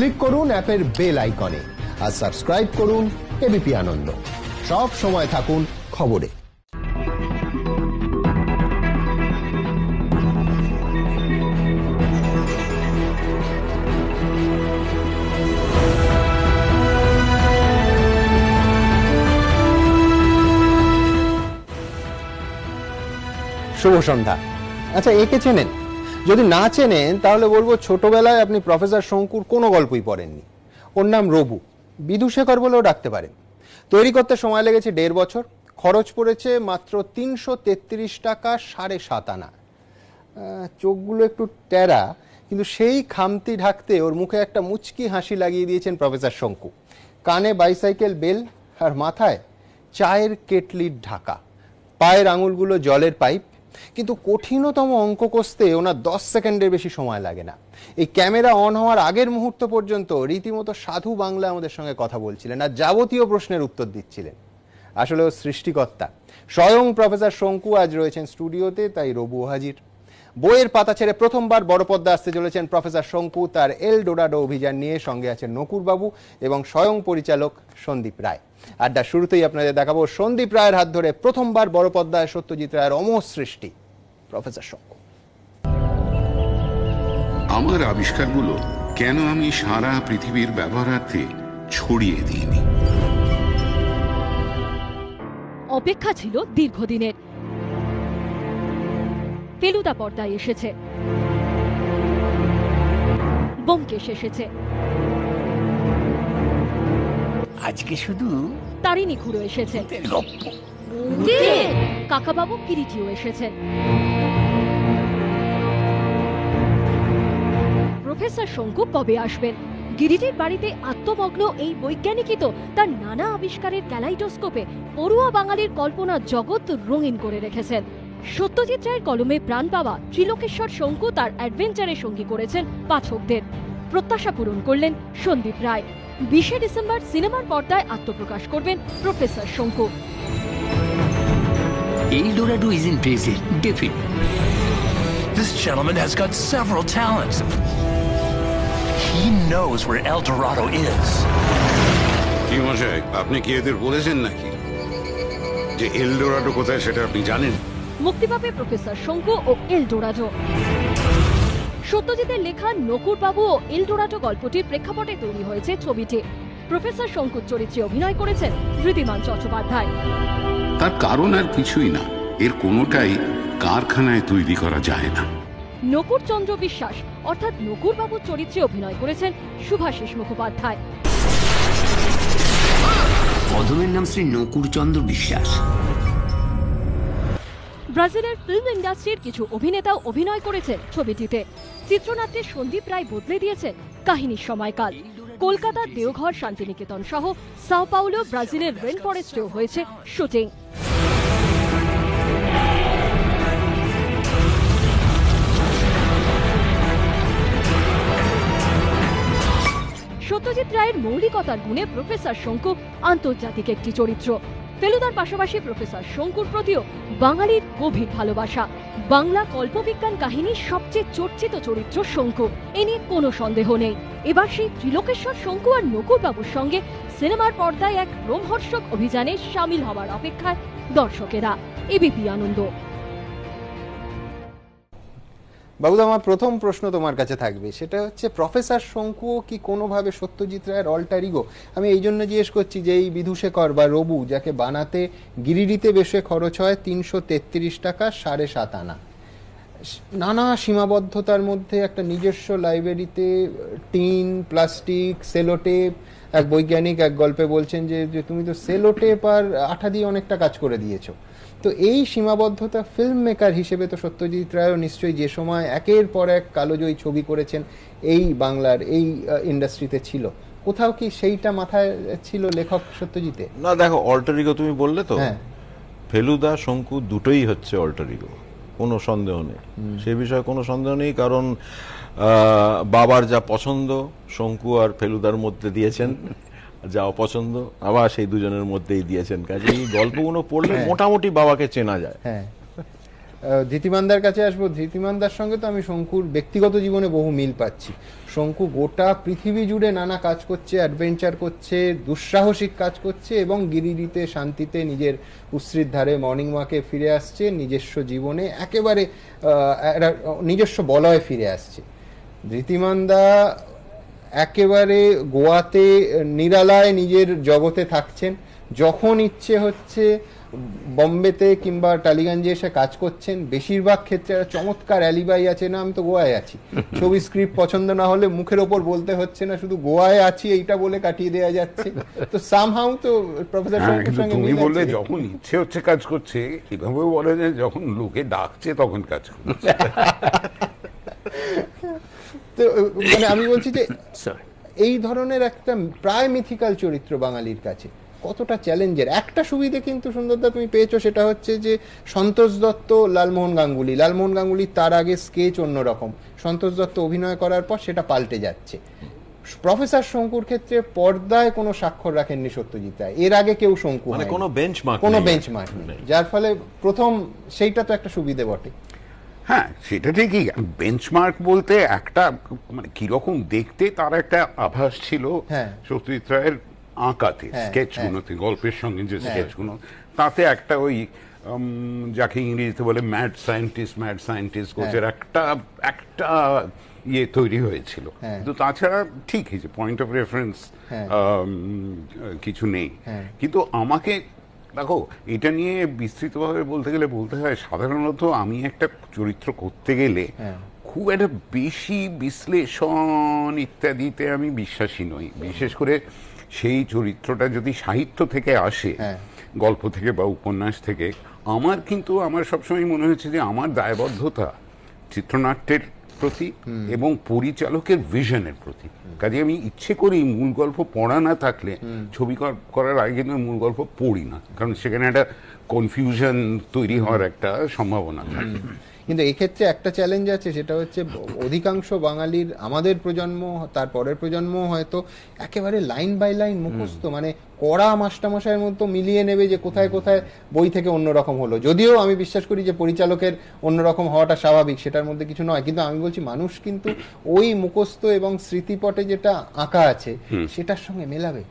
Click করুন অ্যাপের bell আইকনে আর সাবস্ক্রাইব করুন এবিপি আনন্দ সব সময় থাকুন খবরে শুভ সন্ধ্যা আচ্ছা একে চেনেন যদি না চেনেন তাহলে বলবো ছোটবেলায় আপনি প্রফেসর শঙ্কুর কোনো গল্পই পড়েননি ওর নাম রবু বিধুশেখর বলেও ডাকতে পারেন তৈরি করতে সময় লেগেছে দেড় বছর খরচ পড়েছে মাত্র তিনশো তেত্রিশ টাকা সাড়ে সাত আনা চোখগুলো একটু টেরা কিন্তু সেই খামতি ঢাকতে ওর মুখে একটা মুচকি হাসি লাগিয়ে দিয়েছেন প্রফেসর শঙ্কু কানে বাইসাইকেল বেল আর মাথায় চায়ের কেটলির ঢাকা পায়ের আঙুলগুলো জলের পাইপ কিন্তু কঠিনতম অঙ্ক কষতে ওনার দশ সেকেন্ডের বেশি সময় লাগে না এই ক্যামেরা অন হওয়ার আগের মুহূর্ত পর্যন্ত রীতিমতো সাধু বাংলা আমাদের সঙ্গে কথা বলছিলেন আর যাবতীয় প্রশ্নের উত্তর দিচ্ছিলেন আসলে সৃষ্টিকর্তা স্বয়ং প্রফেসর শঙ্কু আজ রয়েছেন স্টুডিওতে তাই রবু হাজির বইয়ের পাতা ছেড়ে প্রথমবার বড় পদ্মা আসতে চলেছেন প্রফেসর শঙ্কু তার এল ডোডাডো অভিযান নিয়ে সঙ্গে আছেন নকুরবাবু এবং স্বয়ং পরিচালক সন্দীপ রায় আড্ডা শুরুতেই আপনাদের দেখাবো সন্দীপ রায়ের হাত ধরে প্রথমবার বড় পদ্মায় সত্যজিৎ রায়ের অমর সৃষ্টি প্রফেসর শঙ্কু আমার আবিষ্কারগুলো কেন আমি সারা পৃথিবীর ব্যবহারার্থে ছড়িয়ে দিইনি অপেক্ষা ছিল দীর্ঘদিনের ফেলুদা পর্দায় এসেছে বোমকেশ এসেছে আজকে শুধু তারিণী খুঁড়ো এসেছে কাকাবাবু কিরিটিও এসেছেন প্রফেসর শঙ্কু কবে আসবেন গিরিটির বাড়িতে আত্মমগ্ন এই বৈজ্ঞানিকই তো তার নানা আবিষ্কারের ক্যালাইটোস্কোপে পড়ুয়া বাঙালির কল্পনা জগৎ রঙিন করে রেখেছেন সত্যজিৎ রায়ের কলমে প্রাণ পাওয়া ত্রিলোকেশ্বর শঙ্কু তার অ্যাডভেঞ্চারে সঙ্গী করেছেন পাঠকদের প্রত্যাশা পূরণ করলেন সন্দীপ রায় বিশে ডিসেম্বর সিনেমার পর্দায় আত্মপ্রকাশ করবেন প্রফেসর শঙ্কু This gentleman has got several talents. He knows where El Dorado is. কি মশাই আপনি কি এদের বলেছেন নাকি যে এলডোরাডো কোথায় সেটা আপনি জানেন মুক্তি পাবে প্রফেসর শঙ্কু ও এল ডোরাডো সত্যজিতের লেখা নকুরবাবু ও এল গল্পটির প্রেক্ষাপটে তৈরি হয়েছে ছবিটি প্রফেসর শঙ্কুর চরিত্রে অভিনয় করেছেন ধৃতিমান চট্টোপাধ্যায় তার কারণ আর কিছুই না এর কোনোটাই কারখানায় তৈরি করা যায় না নকুর চন্দ্র বিশ্বাস অর্থাৎ নকুরবাবুর চরিত্রে অভিনয় করেছেন সুভাষিস মুখোপাধ্যায় কদমের নাম শ্রী নকুরচন্দ্র বিশ্বাস ব্রাজিলের ফিল্ম ইন্ডাস্ট্রির কিছু অভিনেতাও অভিনয় করেছেন ছবিটিতে চিত্রনাট্যের সন্দীপ রায় বদলে দিয়েছেন কাহিনীর সময়কাল কলকাতা দেওঘর শান্তিনিকেতন সহ সাও পাউলো ব্রাজিলের রেন ফরেস্টেও হয়েছে শুটিং সত্যজিৎ রায়ের মৌলিকতার গুণে প্রফেসর শঙ্কু আন্তর্জাতিক একটি চরিত্র ফেলুদার পাশাপাশি প্রফেসর শঙ্কুর প্রতিও বাঙালির গভীর ভালোবাসা বাংলা কল্পবিজ্ঞান কাহিনীর সবচেয়ে চর্চিত চরিত্র শঙ্কু এ নিয়ে কোনো সন্দেহ নেই এবার সেই ত্রিলোকেশ্বর শঙ্কু আর নকুরবাবুর সঙ্গে সিনেমার পর্দায় এক রোমহর্ষক অভিযানে সামিল হবার অপেক্ষায় দর্শকেরা এবিপি আনন্দ বাবুদা আমার প্রথম প্রশ্ন তোমার কাছে থাকবে সেটা হচ্ছে প্রফেসর শঙ্কু কি কোনোভাবে সত্যজিৎ রায়ের অল্টারিগো আমি এই জন্য জিজ্ঞেস করছি যে এই বিধুশেখর বা রবু যাকে বানাতে গিরিডিতে বেশে খরচ হয় তিনশো তেত্রিশ টাকা সাড়ে সাত আনা নানা সীমাবদ্ধতার মধ্যে একটা নিজস্ব লাইব্রেরিতে টিন প্লাস্টিক সেলোটেপ এক বৈজ্ঞানিক এক গল্পে বলছেন যে তুমি তো সেলোটেপ আর আঠা দিয়ে অনেকটা কাজ করে দিয়েছো তো এই সীমাবদ্ধতা ফিল্ম মেকার হিসেবে তো সত্যজিৎ রায়ও নিশ্চয়ই যে সময় একের পর এক কালোজয়ী ছবি করেছেন এই বাংলার এই ইন্ডাস্ট্রিতে ছিল কোথাও কি সেইটা মাথায় ছিল লেখক সত্যজিতে না দেখো অল্টারিগো তুমি বললে তো হ্যাঁ। ফেলুদা শঙ্কু দুটোই হচ্ছে অল্টারিগো কোনো সন্দেহ নেই সে বিষয়ে কোনো সন্দেহ নেই কারণ বাবার যা পছন্দ শঙ্কু আর ফেলুদার মধ্যে দিয়েছেন যা অপছন্দ আবার সেই দুজনের মধ্যেই দিয়েছেন কাজে এই গল্পগুলো পড়লে হ্যাঁ। মোটামুটি বাবাকে চেনা যায় হ্যাঁ ধৃতিমানদার কাছে আসবো ধৃতিমানদার সঙ্গে তো আমি শঙ্কুর ব্যক্তিগত জীবনে বহু মিল পাচ্ছি শঙ্কু গোটা পৃথিবী জুড়ে নানা কাজ করছে অ্যাডভেঞ্চার করছে দুঃসাহসিক কাজ করছে এবং গিরিডিতে শান্তিতে নিজের উশ্রির ধারে মর্নিং ওয়াকে ফিরে আসছে নিজস্ব জীবনে একেবারে নিজস্ব বলয়ে ফিরে আসছে ধৃতিমানদা একেবারে গোয়াতে নিরালায় নিজের জগতে থাকছেন যখন ইচ্ছে হচ্ছে বম্বেতে কিংবা টালিগঞ্জে এসে কাজ করছেন বেশিরভাগ ক্ষেত্রে চমৎকার অ্যালিবাই আছে না আমি তো গোয়ায় আছি ছবি স্ক্রিপ্ট পছন্দ না হলে মুখের ওপর বলতে হচ্ছে না শুধু গোয়ায় আছি এইটা বলে কাটিয়ে দেওয়া যাচ্ছে তো সামহাউ তো প্রফেসর হ্যাঁ, তুমি বললে যখন ইচ্ছে হচ্ছে কাজ করছে এভাবে বলে যে যখন লোকে ডাকছে তখন কাজ করছে মানে আমি বলছি যে এই ধরনের একটা প্রায় মিথিক্যাল চরিত্র বাঙালির কাছে কতটা চ্যালেঞ্জের একটা সুবিধে কিন্তু সুন্দরদা তুমি পেয়েছো সেটা হচ্ছে যে সন্তোষ দত্ত লালমোহন গাঙ্গুলি লালমোহন গাঙ্গুলি তার আগে স্কেচ অন্যরকম সন্তোষ দত্ত অভিনয় করার পর সেটা পাল্টে যাচ্ছে প্রফেসর শঙ্কুর ক্ষেত্রে পর্দায় কোনো স্বাক্ষর রাখেননি সত্যজিৎ রায় এর আগে কেউ শঙ্কু মানে কোনো বেঞ্চমার্ক কোনো বেঞ্চমার্ক নেই যার ফলে প্রথম সেইটা তো একটা সুবিধে বটে হ্যাঁ সেটা ঠিকই বেঞ্চমার্ক বলতে একটা মানে কিরকম দেখতে তার একটা আভাস ছিল হ্যাঁ। সত্যজিৎ রায়ের আঁকাতে স্কেচগুলোতে হ্যাঁ, হ্যাঁ। গল্পের সঙ্গে যে স্কেচগুলো তাতে একটা ওই যাকে ইংরেজিতে বলে ম্যাড সায়েন্টিস্ট ম্যাড সায়েন্টিস্ট কোচের একটা একটা ইয়ে তৈরি হয়েছিল কিন্তু তাছাড়া ঠিক আছে পয়েন্ট অফ রেফারেন্স কিছু নেই কিন্তু আমাকে দেখো এটা নিয়ে বিস্তৃতভাবে বলতে গেলে বলতে হয় সাধারণত আমি একটা চরিত্র করতে গেলে হ্যাঁ। খুব একটা বেশি বিশ্লেষণ ইত্যাদিতে আমি বিশ্বাসী নই বিশেষ করে সেই চরিত্রটা যদি সাহিত্য থেকে আসে হ্যাঁ। গল্প থেকে বা উপন্যাস থেকে আমার কিন্তু আমার সবসময় মনে হয়েছে যে আমার দায়বদ্ধতা চিত্রনাট্যের প্রতি এবং পরিচালকের ভিশনের প্রতি কাজে আমি ইচ্ছে করি মূল গল্প পড়া না থাকলে ছবি করার আগে কিন্তু মূল গল্প পড়ি না কারণ সেখানে একটা কনফিউশন তৈরি হওয়ার একটা সম্ভাবনা থাকে কিন্তু এক্ষেত্রে একটা চ্যালেঞ্জ আছে সেটা হচ্ছে অধিকাংশ বাঙালির আমাদের প্রজন্ম তার পরের প্রজন্ম হয়তো একেবারে লাইন বাই লাইন মুখস্থ মানে কড়া মাস্টামশাইয়ের মতো মিলিয়ে নেবে যে কোথায় কোথায় বই থেকে অন্যরকম হলো যদিও আমি বিশ্বাস করি যে পরিচালকের অন্যরকম হওয়াটা স্বাভাবিক সেটার মধ্যে কিছু নয় কিন্তু আমি বলছি মানুষ কিন্তু ওই মুখস্থ এবং স্মৃতিপটে যেটা আঁকা আছে সেটার সঙ্গে মেলাবে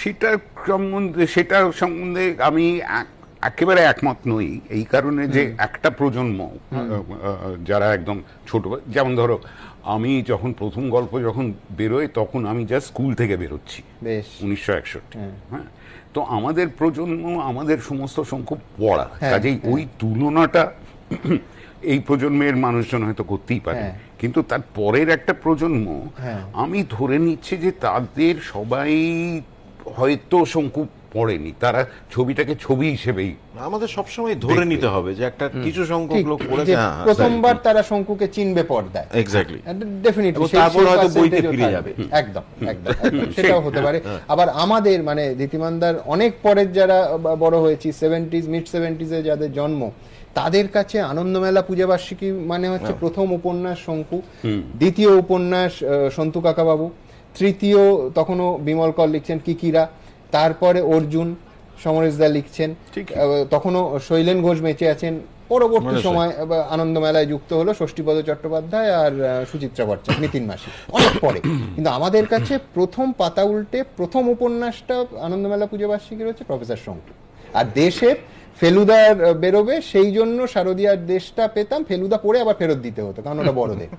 সেটার সম্বন্ধে সেটার সম্বন্ধে আমি একেবারে একমত নই এই কারণে যে একটা প্রজন্ম যারা একদম ছোট যেমন ধরো আমি যখন প্রথম গল্প যখন বেরোয় তখন আমি যা স্কুল থেকে বেরোচ্ছি উনিশশো একষট্টি হ্যাঁ তো আমাদের প্রজন্ম আমাদের সমস্ত সংখ্যক পড়া হ্যাঁ, কাজেই হ্যাঁ। ওই তুলনাটা এই প্রজন্মের মানুষজন হয়তো করতেই পারে হ্যাঁ। কিন্তু তার পরের একটা প্রজন্ম আমি ধরে নিচ্ছি যে তাদের সবাই হয়তো শঙ্কু পড়েনি তারা ছবিটাকে ছবি হিসেবেই আমাদের সবসময় ধরে নিতে হবে যে একটা কিছু সংখ্যক লোক পড়েছে হ্যাঁ, হ্যাঁ, প্রথমবার হ্যাঁ। তারা শঙ্কুকে চিনবে পর্দায় এক্স্যাক্টলি ডেফিনেটলি তারপর হয়তো বইতে ফিরে যাবে একদম একদম সেটাও হতে পারে আবার আমাদের মানে রীতিমানদার অনেক পরের যারা বড় হয়েছি সেভেন্টিজ মিড এ যাদের জন্ম তাদের কাছে আনন্দমেলা বার্ষিকী মানে হচ্ছে প্রথম উপন্যাস শঙ্কু দ্বিতীয় উপন্যাস সন্তু কাকাবাবু তৃতীয় তখনও বিমল কর লিখছেন কিকিরা তারপরে অর্জুন সমরেশদা লিখছেন তখনও শৈলেন ঘোষ বেঁচে আছেন পরবর্তী সময় আনন্দ মেলায় যুক্ত হলো ষষ্ঠীপদ চট্টোপাধ্যায় আর সুচিত্রা ভট্টাচার্য নিতিন মাসি অনেক পরে কিন্তু আমাদের কাছে প্রথম পাতা উল্টে প্রথম উপন্যাসটা আনন্দ মেলা পুজো বার্ষিকীর হচ্ছে প্রফেসর শঙ্কু আর দেশের ফেলুদার বেরোবে সেই জন্য শারদীয়ার দেশটা পেতাম ফেলুদা পড়ে আবার ফেরত দিতে হতো কারণ ওটা বড়দের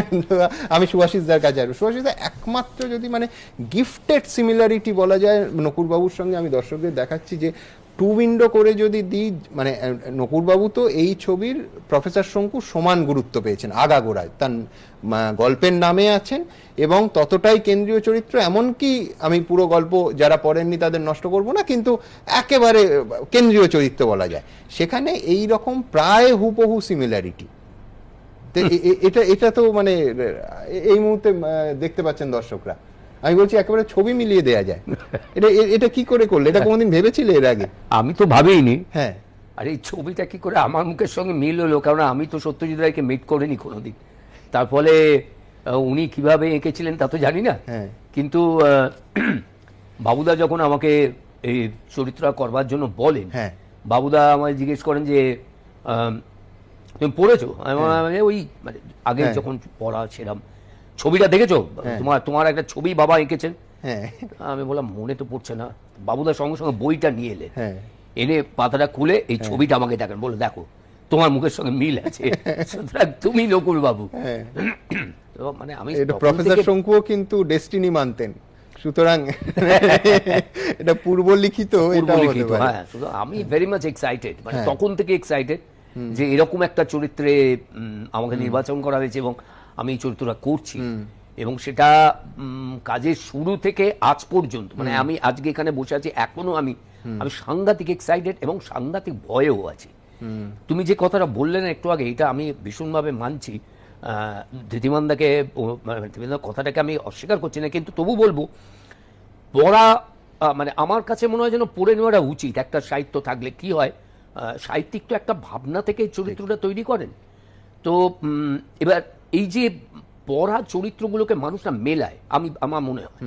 আমি দার কাছে আসবো সুভাষিসদা একমাত্র যদি মানে গিফটেড সিমিলারিটি বলা যায় নকুরবাবুর সঙ্গে আমি দর্শকদের দেখাচ্ছি যে টু উইন্ডো করে যদি দিই মানে নকুরবাবু তো এই ছবির প্রফেসর শঙ্কু সমান গুরুত্ব পেয়েছেন আগাগোড়ায় তার গল্পের নামে আছেন এবং ততটাই কেন্দ্রীয় চরিত্র এমনকি আমি পুরো গল্প যারা পড়েননি তাদের নষ্ট করব না কিন্তু একেবারে কেন্দ্রীয় চরিত্র বলা যায় সেখানে এই রকম প্রায় হুপহু সিমিলারিটি এটা এটা তো মানে এই মুহূর্তে দেখতে পাচ্ছেন দর্শকরা আমি বলছি একেবারে ছবি মিলিয়ে দেয়া যায় এটা এটা কি করে করলে এটা কোনোদিন ভেবেছিলে এর আগে আমি তো ভাবিনি হ্যাঁ আর এই ছবিটা কি করে আমার মুখের সঙ্গে মিল হলো কারণ আমি তো সত্যজিৎ রায়কে মিট করিনি কোনোদিন তার ফলে উনি কিভাবে এঁকেছিলেন তা তো জানি না হ্যাঁ। কিন্তু বাবুদা যখন আমাকে এই চরিত্র করবার জন্য বলেন হ্যাঁ। বাবুদা আমায় জিজ্ঞেস করেন যে তুমি পড়েছো মানে ওই মানে আগে হ্যাঁ। যখন পড়া ছিলাম ছবিটা দেখেছো হ্যাঁ। তোমার তোমার একটা ছবি বাবা এঁকেছেন আমি বললাম মনে তো পড়ছে না বাবুদার সঙ্গে সঙ্গে বইটা নিয়ে এলে এনে পাতাটা খুলে এই ছবিটা আমাকে দেখেন বলে দেখো তোমার মুখের সঙ্গে মিল আছে সুতরাং তুমি নকুল বাবু মানে আমি প্রফেসর শঙ্কুও কিন্তু ডেস্টিনি মানতেন সুতরাং এটা পূর্ব লিখিত এটা হ্যাঁ আমি ভেরি মাচ এক্সাইটেড মানে তখন থেকে এক্সাইটেড যে এরকম একটা চরিত্রে আমাকে নির্বাচন করা হয়েছে এবং আমি এই চরিত্রটা করছি এবং সেটা কাজের শুরু থেকে আজ পর্যন্ত মানে আমি আজকে এখানে বসে আছি এখনো আমি আমি সাংঘাতিক এক্সাইটেড এবং সাংঘাতিক ভয়েও আছি তুমি যে কথাটা বললে না একটু আগে এটা আমি ভীষণভাবে মানছি ধৃতিমানদাকে মানে কথাটাকে আমি অস্বীকার করছি না কিন্তু তবু বলবো পড়া মানে আমার কাছে মনে হয় যেন পড়ে নেওয়াটা উচিত একটা সাহিত্য থাকলে কি হয় সাহিত্যিক তো একটা ভাবনা থেকে চরিত্রটা তৈরি করেন তো এবার এই যে পড়া চরিত্রগুলোকে মানুষরা মেলায় আমি আমার মনে হয়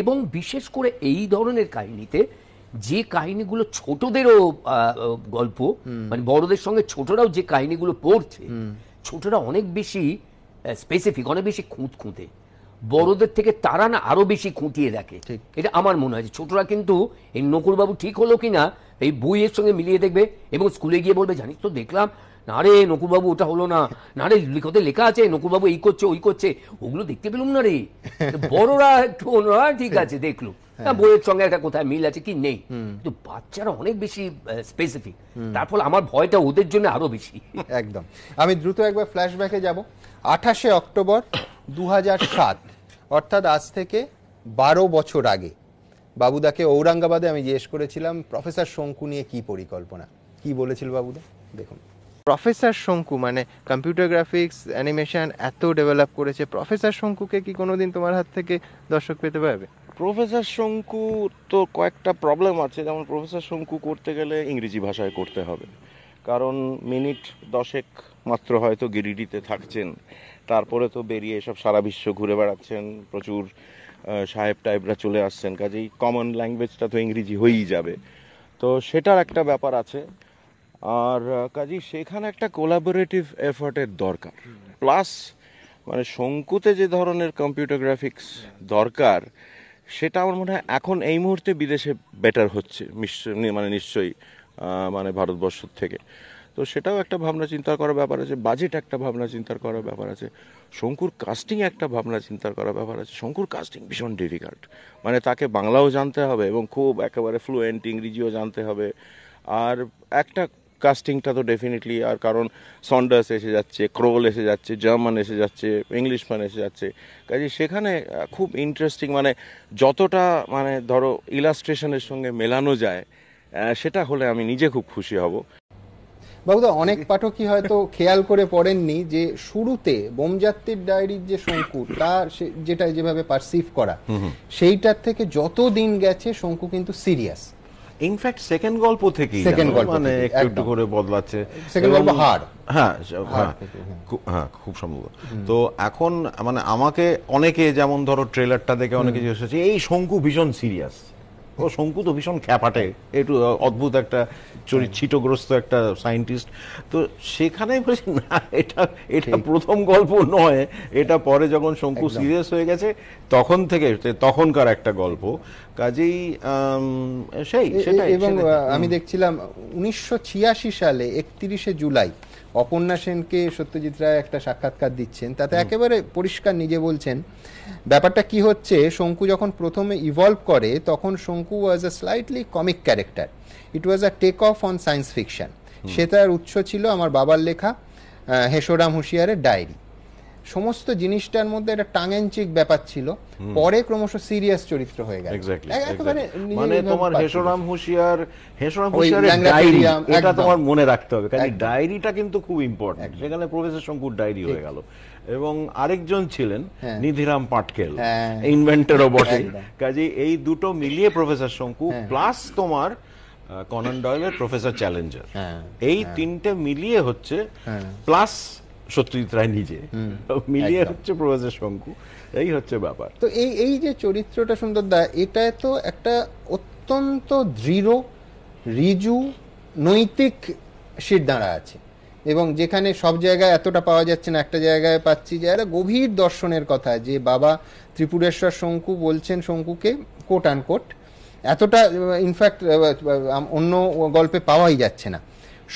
এবং বিশেষ করে এই ধরনের কাহিনীতে যে কাহিনীগুলো ছোটদেরও গল্প মানে বড়দের সঙ্গে ছোটরাও যে কাহিনীগুলো পড়ছে ছোটরা অনেক বেশি স্পেসিফিক অনেক বেশি খুঁত খুঁতে বড়দের থেকে তারা না আরো বেশি খুঁটিয়ে দেখে এটা আমার মনে হয় ছোটরা কিন্তু এই নকুরবাবু ঠিক হলো কিনা এই বইয়ের সঙ্গে মিলিয়ে দেখবে এবং স্কুলে গিয়ে বলবে জানিস তো দেখলাম না রে নকুরবাবু ওটা হলো না না রে লিখতে লেখা আছে নকুরবাবু এই করছে ওই করছে ওগুলো দেখতে পেলুম না রে বড়রা একটু অন্যরা ঠিক আছে দেখলো হ্যাঁ। বইয়ের সঙ্গে একটা কোথায় মিল আছে কি নেই কিন্তু বাচ্চারা অনেক বেশি স্পেসিফিক তারপর আমার ভয়টা ওদের জন্য আরো বেশি একদম আমি দ্রুত একবার ফ্ল্যাশব্যাকে যাব আঠাশে অক্টোবর দু হাজার সাত অর্থাৎ আজ থেকে বারো বছর আগে বাবুদাকে ঔরঙ্গাবাদে আমি জিজ্ঞেস করেছিলাম প্রফেসর শঙ্কু নিয়ে কি পরিকল্পনা কি বলেছিল বাবুদা দেখুন প্রফেসর শঙ্কু মানে কম্পিউটার গ্রাফিক্স অ্যানিমেশন এত ডেভেলপ করেছে প্রফেসর শঙ্কুকে কি কোনোদিন তোমার হাত থেকে দর্শক পেতে পারবে প্রফেসর শঙ্কু তো কয়েকটা প্রবলেম আছে যেমন প্রফেসর শঙ্কু করতে গেলে ইংরেজি ভাষায় করতে হবে কারণ মিনিট দশেক মাত্র হয়তো গিরিডিতে থাকছেন তারপরে তো বেরিয়ে সব সারা বিশ্ব ঘুরে বেড়াচ্ছেন প্রচুর সাহেব টাইপরা চলে আসছেন কাজেই কমন ল্যাঙ্গুয়েজটা তো ইংরেজি হয়েই যাবে তো সেটার একটা ব্যাপার আছে আর কাজেই সেখানে একটা কোলাবোরেটিভ এফর্টের দরকার প্লাস মানে শঙ্কুতে যে ধরনের কম্পিউটার গ্রাফিক্স দরকার সেটা আমার মনে হয় এখন এই মুহূর্তে বিদেশে বেটার হচ্ছে মানে নিশ্চয়ই মানে ভারতবর্ষর থেকে তো সেটাও একটা ভাবনা চিন্তার করার ব্যাপার আছে বাজেট একটা ভাবনা চিন্তা করার ব্যাপার আছে শঙ্কুর কাস্টিং একটা ভাবনা চিন্তার করার ব্যাপার আছে শঙ্কুর কাস্টিং ভীষণ ডিফিকাল্ট মানে তাকে বাংলাও জানতে হবে এবং খুব একেবারে ফ্লুয়েন্ট ইংরেজিও জানতে হবে আর একটা কাস্টিংটা তো ডেফিনেটলি আর কারণ সন্ডাস এসে যাচ্ছে ক্রোল এসে যাচ্ছে জার্মান এসে যাচ্ছে ইংলিশম্যান এসে যাচ্ছে কাজে সেখানে খুব ইন্টারেস্টিং মানে যতটা মানে ধরো ইলাস্ট্রেশনের সঙ্গে মেলানো যায় সেটা হলে আমি নিজে খুব খুশি হব বাবুদা অনেক পাঠকই হয়তো খেয়াল করে পড়েননি যে শুরুতে বোমযাত্রীর ডায়েরির যে শঙ্কু তা যেটা যেভাবে পারসিভ করা সেইটার থেকে যত দিন গেছে শঙ্কু কিন্তু সিরিয়াস ইনফ্যাক্ট সেকেন্ড গল্প থেকে সেকেন্ড গল্প মানে একটু একটু করে বদলাচ্ছে সেকেন্ড গল্প হার হ্যাঁ হ্যাঁ, হ্যাঁ।, হ্যাঁ খুব সম্ভব তো এখন মানে আমাকে অনেকে যেমন ধরো ট্রেলারটা দেখে অনেকে জিজ্ঞেস করছে এই শঙ্কু ভীষণ সিরিয়াস ও শঙ্কু তো ভীষণ খ্যাপাটে একটু অদ্ভুত একটা চরিত হ্যাঁ। ছিটগ্রস্ত একটা সায়েন্টিস্ট তো সেখানে বলছি না এটা এটা প্রথম গল্প নয় এটা পরে যখন শঙ্কু সিরিয়াস হয়ে গেছে তখন থেকে তখনকার একটা গল্প কাজেই সেই সেটাই এবং আমি দেখছিলাম উনিশশো সালে একত্রিশে জুলাই অপর্ণা সেনকে সত্যজিৎ রায় একটা সাক্ষাৎকার দিচ্ছেন তাতে একেবারে পরিষ্কার নিজে বলছেন ব্যাপারটা কি হচ্ছে শঙ্কু যখন প্রথমে ইভলভ করে তখন Shonku was a slightly comic character it was a take off on science fiction সে তার উৎস ছিল আমার বাবার লেখা হেসোরাম হুঁশিয়ারের ডায়েরি সমস্ত জিনিসটার মধ্যে একটা টাঙ্গেন চিক ব্যাপার ছিল পরে ক্রমশ সিরিয়াস চরিত্র হয়ে গেল মানে তোমার হেসরাম হুশিয়ার হেসরাম হুশিয়ারের ডায়েরি এটা তোমার মনে রাখতে হবে কারণ ডায়েরিটা কিন্তু খুব ইম্পর্টেন্ট সেখানে প্রফেসর শঙ্কুর ডায়েরি হয়ে গেল এবং আরেকজন ছিলেন হ্যাঁ। নিধিরাম পাটকেল ইনভেন্টর ও বটে কাজে এই দুটো মিলিয়ে প্রফেসর শঙ্কু প্লাস হ্যাঁ। তোমার কনন ডয়েলের প্রফেসর চ্যালেঞ্জার এই হ্যাঁ। তিনটে মিলিয়ে হচ্ছে প্লাস সত্যজিৎ রায় নিজে মিলিয়ে হচ্ছে প্রভাসের শঙ্কু এই হচ্ছে ব্যাপার তো এই এই যে চরিত্রটা সুন্দর দা এটা তো একটা অত্যন্ত দৃঢ় রিজু নৈতিক শিরদাঁড়া আছে এবং যেখানে সব জায়গায় এতটা পাওয়া যাচ্ছে না একটা জায়গায় পাচ্ছি যে একটা গভীর দর্শনের কথা যে বাবা ত্রিপুরেশ্বর শঙ্কু বলছেন শঙ্কুকে কোট অ্যান্ড কোট এতটা ইনফ্যাক্ট অন্য গল্পে পাওয়াই যাচ্ছে না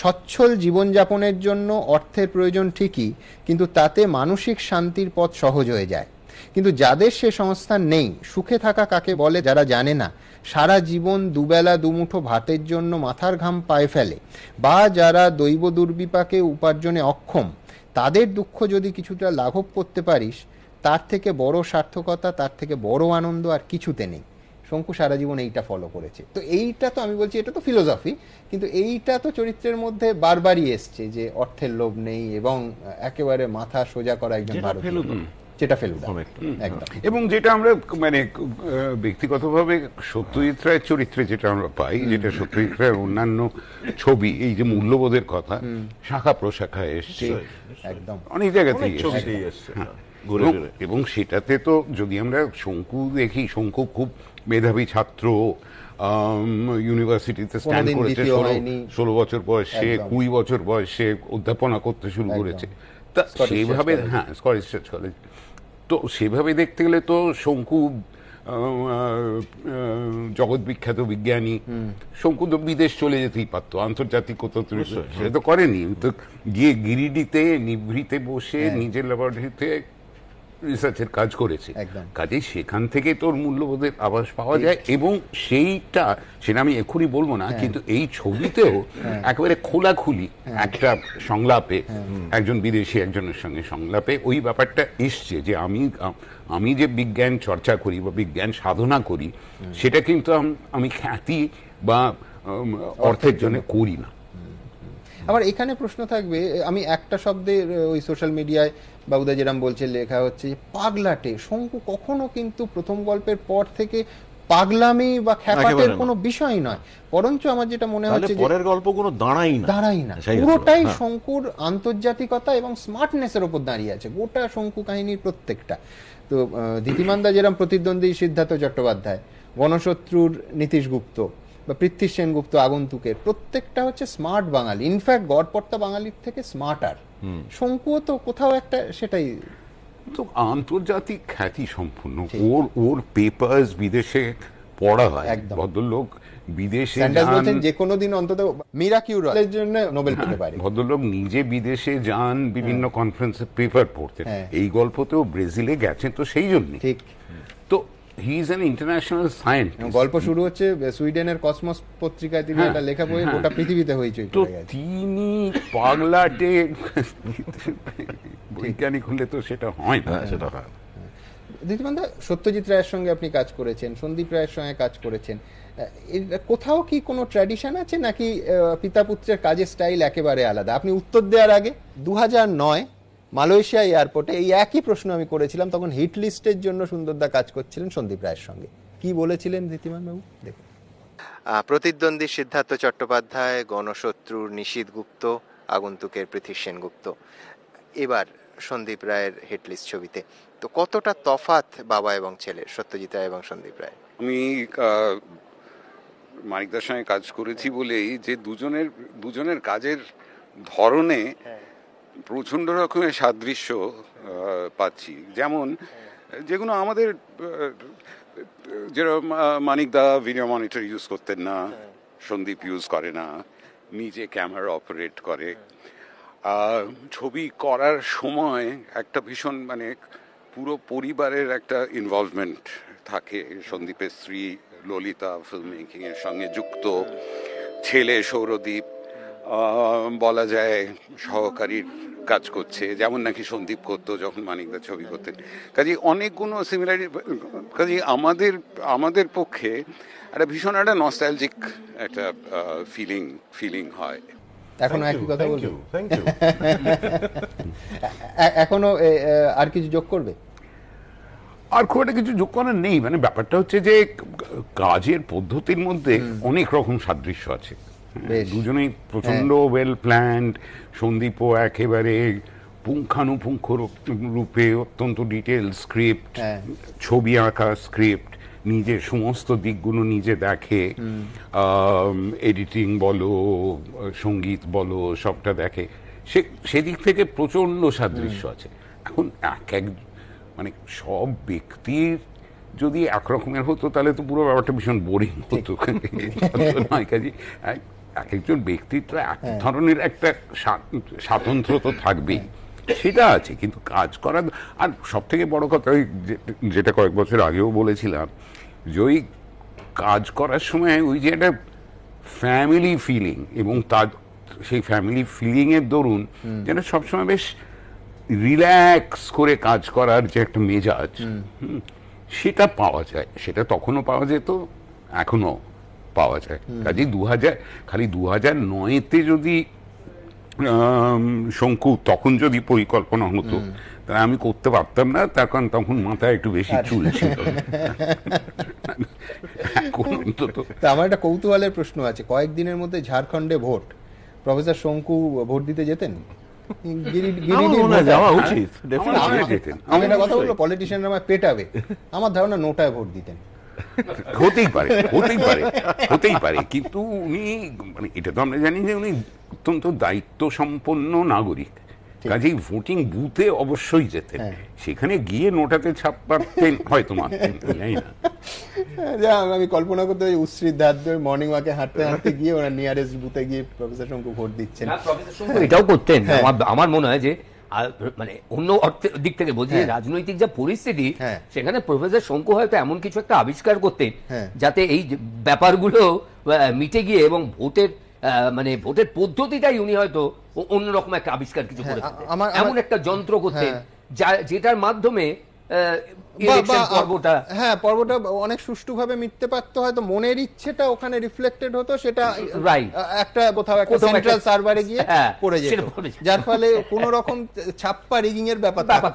সচ্ছল জীবনযাপনের জন্য অর্থের প্রয়োজন ঠিকই কিন্তু তাতে মানসিক শান্তির পথ সহজ হয়ে যায় কিন্তু যাদের সে সংস্থান নেই সুখে থাকা কাকে বলে যারা জানে না সারা জীবন দুবেলা দুমুঠো ভাতের জন্য মাথার ঘাম পায়ে ফেলে বা যারা দৈব দুর্বিপাকে উপার্জনে অক্ষম তাদের দুঃখ যদি কিছুটা লাঘব করতে পারিস তার থেকে বড় সার্থকতা তার থেকে বড় আনন্দ আর কিছুতে নেই শঙ্কু সারা জীবন এইটা ফলো করেছে তো এইটা তো আমি বলছি এটা তো ফিলোসফি কিন্তু এইটা তো চরিত্রের মধ্যে বারবারই এসছে যে অর্থের লোভ নেই এবং একেবারে মাথা সোজা করা একজন যেটা ফেলুদা একদম এবং যেটা আমরা মানে ব্যক্তিগতভাবে সত্যজিৎ রায়ের চরিত্রে যেটা আমরা পাই যেটা সত্যজিৎ রায়ের অন্যান্য ছবি এই যে মূল্যবোধের কথা শাখা প্রশাখা এসছে একদম অনেক জায়গা থেকে এসছে এবং সেটাতে তো যদি আমরা শঙ্কু দেখি শঙ্কু খুব মেধাবী ছাত্র ইউনিভার্সিটিতে স্ট্যান্ড করেছে ষোলো বছর বয়সে কুড়ি বছর বয়সে অধ্যাপনা করতে শুরু করেছে তা সেইভাবে হ্যাঁ স্কলারশিপ কলেজ তো সেভাবে দেখতে গেলে তো শঙ্কু জগৎ বিখ্যাত বিজ্ঞানী শঙ্কু তো বিদেশ চলে যেতেই পারতো আন্তর্জাতিক সে তো করেনি তো গিয়ে গিরিডিতে নিভৃতে বসে হ্যাঁ। নিজের ল্যাবরেটরিতে রিসার্চের কাজ করেছে কাজে সেখান থেকে তোর মূল্যবোধের আবাস পাওয়া যায় এবং সেইটা সেটা আমি এখনই বলবো না হ্যাঁ। কিন্তু এই ছবিতেও হ্যাঁ। একেবারে খোলাখুলি হ্যাঁ। একটা সংলাপে একজন বিদেশি একজনের সঙ্গে সংলাপে ওই ব্যাপারটা এসছে যে আমি আমি যে বিজ্ঞান চর্চা করি বা বিজ্ঞান সাধনা করি সেটা কিন্তু আমি খ্যাতি বা অর্থের জন্য করি না আবার এখানে প্রশ্ন থাকবে আমি একটা শব্দে ওই সোশ্যাল মিডিয়ায় বা যেরাম বলছে লেখা হচ্ছে পাগলাটে শঙ্কু কখনো কিন্তু প্রথম গল্পের পর থেকে পাগলামি বা খ্যাপাটের কোনো বিষয় নয় বরঞ্চ আমার যেটা মনে হচ্ছে পরের কোনো দাঁড়াই না দাঁড়াই না পুরোটাই হ্যাঁ। শঙ্কুর আন্তর্জাতিকতা এবং স্মার্টনেসের উপর দাঁড়িয়ে আছে গোটা শঙ্কু কাহিনীর প্রত্যেকটা তো দিদিমান্দা যেরাম প্রতিদ্বন্দ্বী সিদ্ধার্থ চট্টোপাধ্যায় গণশত্রুর নীতিশ গুপ্ত বা পৃথ্বী সেনগুপ্ত আগন্তুকের প্রত্যেকটা হচ্ছে স্মার্ট বাঙালি ইনফ্যাক্ট গড়পট্টা বাঙালির থেকে স্মার্টার শঙ্কুও তো কোথাও একটা সেটাই তো আন্তর্জাতিক খ্যাতি সম্পূর্ণ ওর ওর পেপার্স বিদেশে পড়া হয় একদম ভদ্রলোক বিদেশে যান যে কোনো দিন অন্তত মিরাকিউরালের জন্য নোবেল পেতে পারে হ্যাঁ, ভদ্রলোক নিজে বিদেশে যান বিভিন্ন কনফারেন্সে পেপার পড়তে এই গল্পতেও ব্রাজিলে গেছেন তো সেই জন্য ঠিক he is an international science গল্প শুরু হচ্ছে সুইডেনের কসমস পত্রিকায় তিনি হ্যাঁ। একটা লেখা বই গোটা হ্যাঁ। পৃথিবীতে হয়েছে তো তিনি পাগলাটে বৈজ্ঞানিক হলে তো সেটা হয় না হ্যাঁ, সেটা হয় দীতিমানদা সত্যজিৎ রায়ের সঙ্গে আপনি কাজ করেছেন সন্দীপ রায়ের সঙ্গে কাজ করেছেন কোথাও কি কোনো ট্র্যাডিশন আছে নাকি পিতা পুত্রের কাজের স্টাইল একেবারে আলাদা আপনি উত্তর দেওয়ার আগে দু নয় মালয়েশিয়া এয়ারপোর্টে এই একই প্রশ্ন আমি করেছিলাম তখন হিট লিস্টের জন্য সুন্দরদা কাজ করছিলেন সন্দীপ রায়ের সঙ্গে কি বলেছিলেন ধীতিমান বাবু দেখুন প্রতিদ্বন্দ্বী সিদ্ধার্থ চট্টোপাধ্যায় গণশত্রুর নিশীত গুপ্ত আগন্তুকের পৃথিবী সেনগুপ্ত এবার সন্দীপ রায়ের হিটলিস্ট ছবিতে তো কতটা তফাত বাবা এবং ছেলে সত্যজিৎ রায় এবং সন্দীপ রায় আমি মানিকদার সঙ্গে কাজ করেছি বলেই যে দুজনের দুজনের কাজের ধরনে হ্যাঁ। প্রচণ্ড রকমের সাদৃশ্য পাচ্ছি যেমন যেগুলো আমাদের যেরকম মানিকদা ভিডিও মনিটর ইউজ করতেন না হ্যাঁ। সন্দীপ ইউজ করে না নিজে ক্যামেরা অপারেট করে হ্যাঁ। ছবি করার সময় একটা ভীষণ মানে পুরো পরিবারের একটা ইনভলভমেন্ট থাকে সন্দীপের স্ত্রী ললিতা ফিল্ম মেকিংয়ের সঙ্গে যুক্ত হ্যাঁ। ছেলে সৌরদীপ বলা যায় সহকারীর কাজ করছে যেমন নাকি সন্দীপ করতো যখন মানিকদা ছবি করতেন কাজে অনেকগুলো সিমিলারি কাজে আমাদের আমাদের পক্ষে একটা ভীষণ একটা নস্টাইলজিক একটা ফিলিং ফিলিং হয় এখনো একই কথা বলবো এখনো আর কিছু যোগ করবে আর খুব একটা কিছু যোগ করার নেই মানে ব্যাপারটা হচ্ছে যে কাজের পদ্ধতির মধ্যে অনেক রকম সাদৃশ্য আছে হ্যাঁ, দুজনেই হ্যাঁ। প্রচন্ড ওয়েল প্ল্যান্ড সন্দীপও একেবারে পুঙ্খানুপুঙ্খ রূপে অত্যন্ত ডিটেল স্ক্রিপ্ট হ্যাঁ। ছবি আঁকা স্ক্রিপ্ট নিজের সমস্ত দিকগুলো নিজে দেখে এডিটিং বলো সঙ্গীত বলো সবটা দেখে সে সেদিক থেকে প্রচন্ড সাদৃশ্য আছে এখন এক এক মানে সব ব্যক্তির যদি একরকমের হতো তাহলে তো পুরো ব্যাপারটা ভীষণ বোরিং হতো নয় কাজে এক একজন ব্যক্তিত্ব এক হ্যাঁ। ধরনের একটা স্বাতন্ত্র তো থাকবেই সেটা আছে কিন্তু কাজ করার আর সব থেকে বড় কথা ওই যেটা কয়েক বছর আগেও বলেছিলাম যে ওই কাজ করার সময় ওই যে একটা ফ্যামিলি ফিলিং এবং তার সেই ফ্যামিলি ফিলিংয়ের দরুন যেন সবসময় বেশ রিল্যাক্স করে কাজ করার যে একটা মেজাজ সেটা পাওয়া যায় সেটা তখনও পাওয়া যেত এখনও পাওয়া যায় কাজেই দু হাজার খালি দু হাজার নয়তে যদি শঙ্কু তখন যদি পরিকল্পনা হতো তাহলে আমি করতে পারতাম না তার কারণ তখন মাথায় একটু বেশি আচ্ছা। চুল ছিল আমার একটা কৌতূহলের প্রশ্ন আছে কয়েকদিনের মধ্যে ঝাড়খণ্ডে ভোট প্রফেসর শঙ্কু ভোট দিতে যেতেন আমার ধারণা নোটায় ভোট দিতেন হতেই পারে হতেই পারে হতেই পারে কিন্তু উনি মানে এটা তো আমরা জানি যে উনি অত্যন্ত দায়িত্ব সম্পন্ন নাগরিক কাজেই ভোটিং বুথে অবশ্যই যেতেন হ্যাঁ। সেখানে গিয়ে নোটাতে ছাপ পারতেন হয়তো মারতেন জানি না আমি কল্পনা করতে পারি উশ্রী দাদ মর্নিং ওয়াকে হাঁটতে হাঁটতে গিয়ে ওরা নিয়ারেস্ট বুথে গিয়ে প্রফেসর শঙ্কু ভোট দিচ্ছেন এটাও করতেন হ্যাঁ। আমার মনে হয় যে মানে অন্য অর্থের দিক থেকে বলছি হ্যাঁ। রাজনৈতিক যা পরিস্থিতি হ্যাঁ। সেখানে প্রফেসর শঙ্কু হয়তো এমন কিছু একটা আবিষ্কার করতেন হ্যাঁ। যাতে এই ব্যাপারগুলো মিটে গিয়ে এবং ভোটের মানে ভোটের পদ্ধতিটাই উনি হয়তো অন্যরকম একটা আবিষ্কার কিছু করে এমন একটা যন্ত্র করতেন যেটার মাধ্যমে পর্বটা হ্যাঁ পর্বটা অনেক সুষ্ঠুভাবে মিটতে পারতো হয়তো মনের ইচ্ছেটা ওখানে রিফ্লেক্টেড হতো সেটা একটা কোথাও একটা সেন্ট্রাল সার্ভারে গিয়ে হ্যাঁ, পড়ে যেত যার ফলে কোন রকম ছাপ্পা রিগিং এর ব্যাপার থাকতো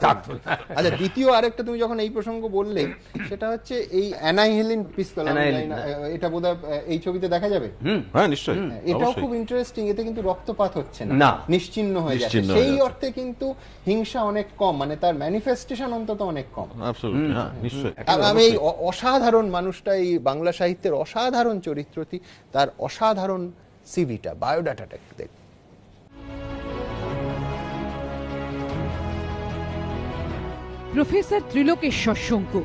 আচ্ছা দ্বিতীয় আরেকটা তুমি যখন এই প্রসঙ্গ বললে সেটা হচ্ছে এই অ্যানাইহেলিন পিস্তল এটা বোধহয় এই ছবিতে দেখা যাবে হ্যাঁ নিশ্চয়ই এটাও খুব ইন্টারেস্টিং এতে কিন্তু রক্তপাত হচ্ছে না নিশ্চিন্ন হয়ে যাচ্ছে সেই অর্থে কিন্তু হিংসা অনেক কম মানে তার ম্যানিফেস্টেশন অন্তত অনেক কম হ্যাঁ, আমি এই অসাধারণ মানুষটা এই বাংলা সাহিত্যের অসাধারণ চরিত্রটি তার অসাধারণ সিভিটা বায়োডাটাটা দেখব প্রফেসর ত্রিলোকেশ্বর শঙ্কু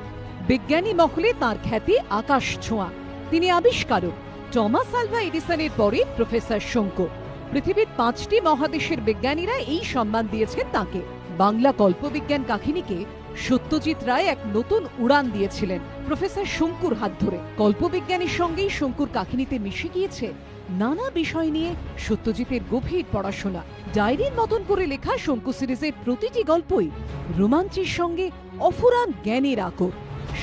বিজ্ঞানী মহলে তার খ্যাতি আকাশ ছোঁয়া তিনি আবিষ্কারক টমাস আলভা এডিসনের পরে প্রফেসর শঙ্কু পৃথিবীর পাঁচটি মহাদেশের বিজ্ঞানীরা এই সম্মান দিয়েছেন তাকে বাংলা কল্পবিজ্ঞান কাহিনীকে সত্যজিৎ রায় এক নতুন উড়ান দিয়েছিলেন প্রফেসর শঙ্কুর হাত ধরে কল্পবিজ্ঞানের সঙ্গেই শঙ্কুর কাহিনীতে মিশে গিয়েছে নানা বিষয় নিয়ে সত্যজিতের গভীর পড়াশোনা ডায়েরির মতন করে লেখা শঙ্কু সিরিজের প্রতিটি গল্পই রোমাঞ্চের সঙ্গে অফুরান জ্ঞানের আকর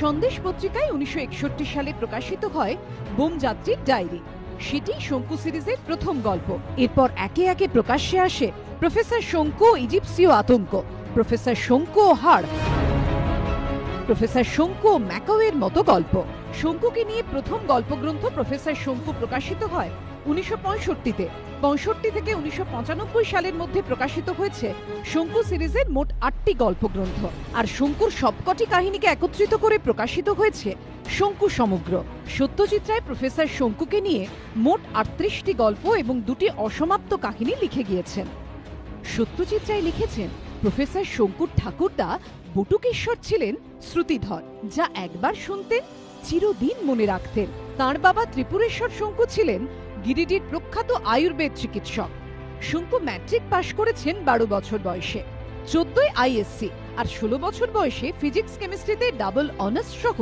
সন্দেশ পত্রিকায় উনিশশো সালে প্রকাশিত হয় বোমযাত্রীর ডায়েরি সেটি শঙ্কু সিরিজের প্রথম গল্প এরপর একে একে প্রকাশ্যে আসে প্রফেসর শঙ্কু ইজিপসীয় আতঙ্ক প্রফেসর শঙ্কু হাড় প্রফেসর শঙ্কু ম্যাকাওয়ের মতো গল্প শঙ্কুকে নিয়ে প্রথম গল্পগ্রন্থ প্রফেসর শঙ্কু প্রকাশিত হয় উনিশশো পঁয়ষট্টিতে পঁয়ষট্টি থেকে উনিশশো সালের মধ্যে প্রকাশিত হয়েছে শঙ্কু সিরিজের মোট আটটি গল্পগ্রন্থ আর শঙ্কুর সবকটি কাহিনীকে একত্রিত করে প্রকাশিত হয়েছে শঙ্কু সমগ্র সত্যজিৎ রায় প্রফেসর শঙ্কুকে নিয়ে মোট আটত্রিশটি গল্প এবং দুটি অসমাপ্ত কাহিনী লিখে গিয়েছেন সত্যজিৎ রায় লিখেছেন প্রফেসর শঙ্কুর ঠাকুরদা বটুকেশ্বর ছিলেন শ্রুতিধর যা একবার শুনতেন চিরদিন মনে রাখতেন তার বাবা ত্রিপুরেশ্বর শঙ্কু ছিলেন গিরিডির প্রখ্যাত আয়ুর্বেদ চিকিৎসক শঙ্কু ম্যাট্রিক পাশ করেছেন বারো বছর বয়সে চোদ্দই আইএসসি আর ষোলো বছর বয়সে ফিজিক্স কেমিস্ট্রিতে ডাবল অনার্স সহ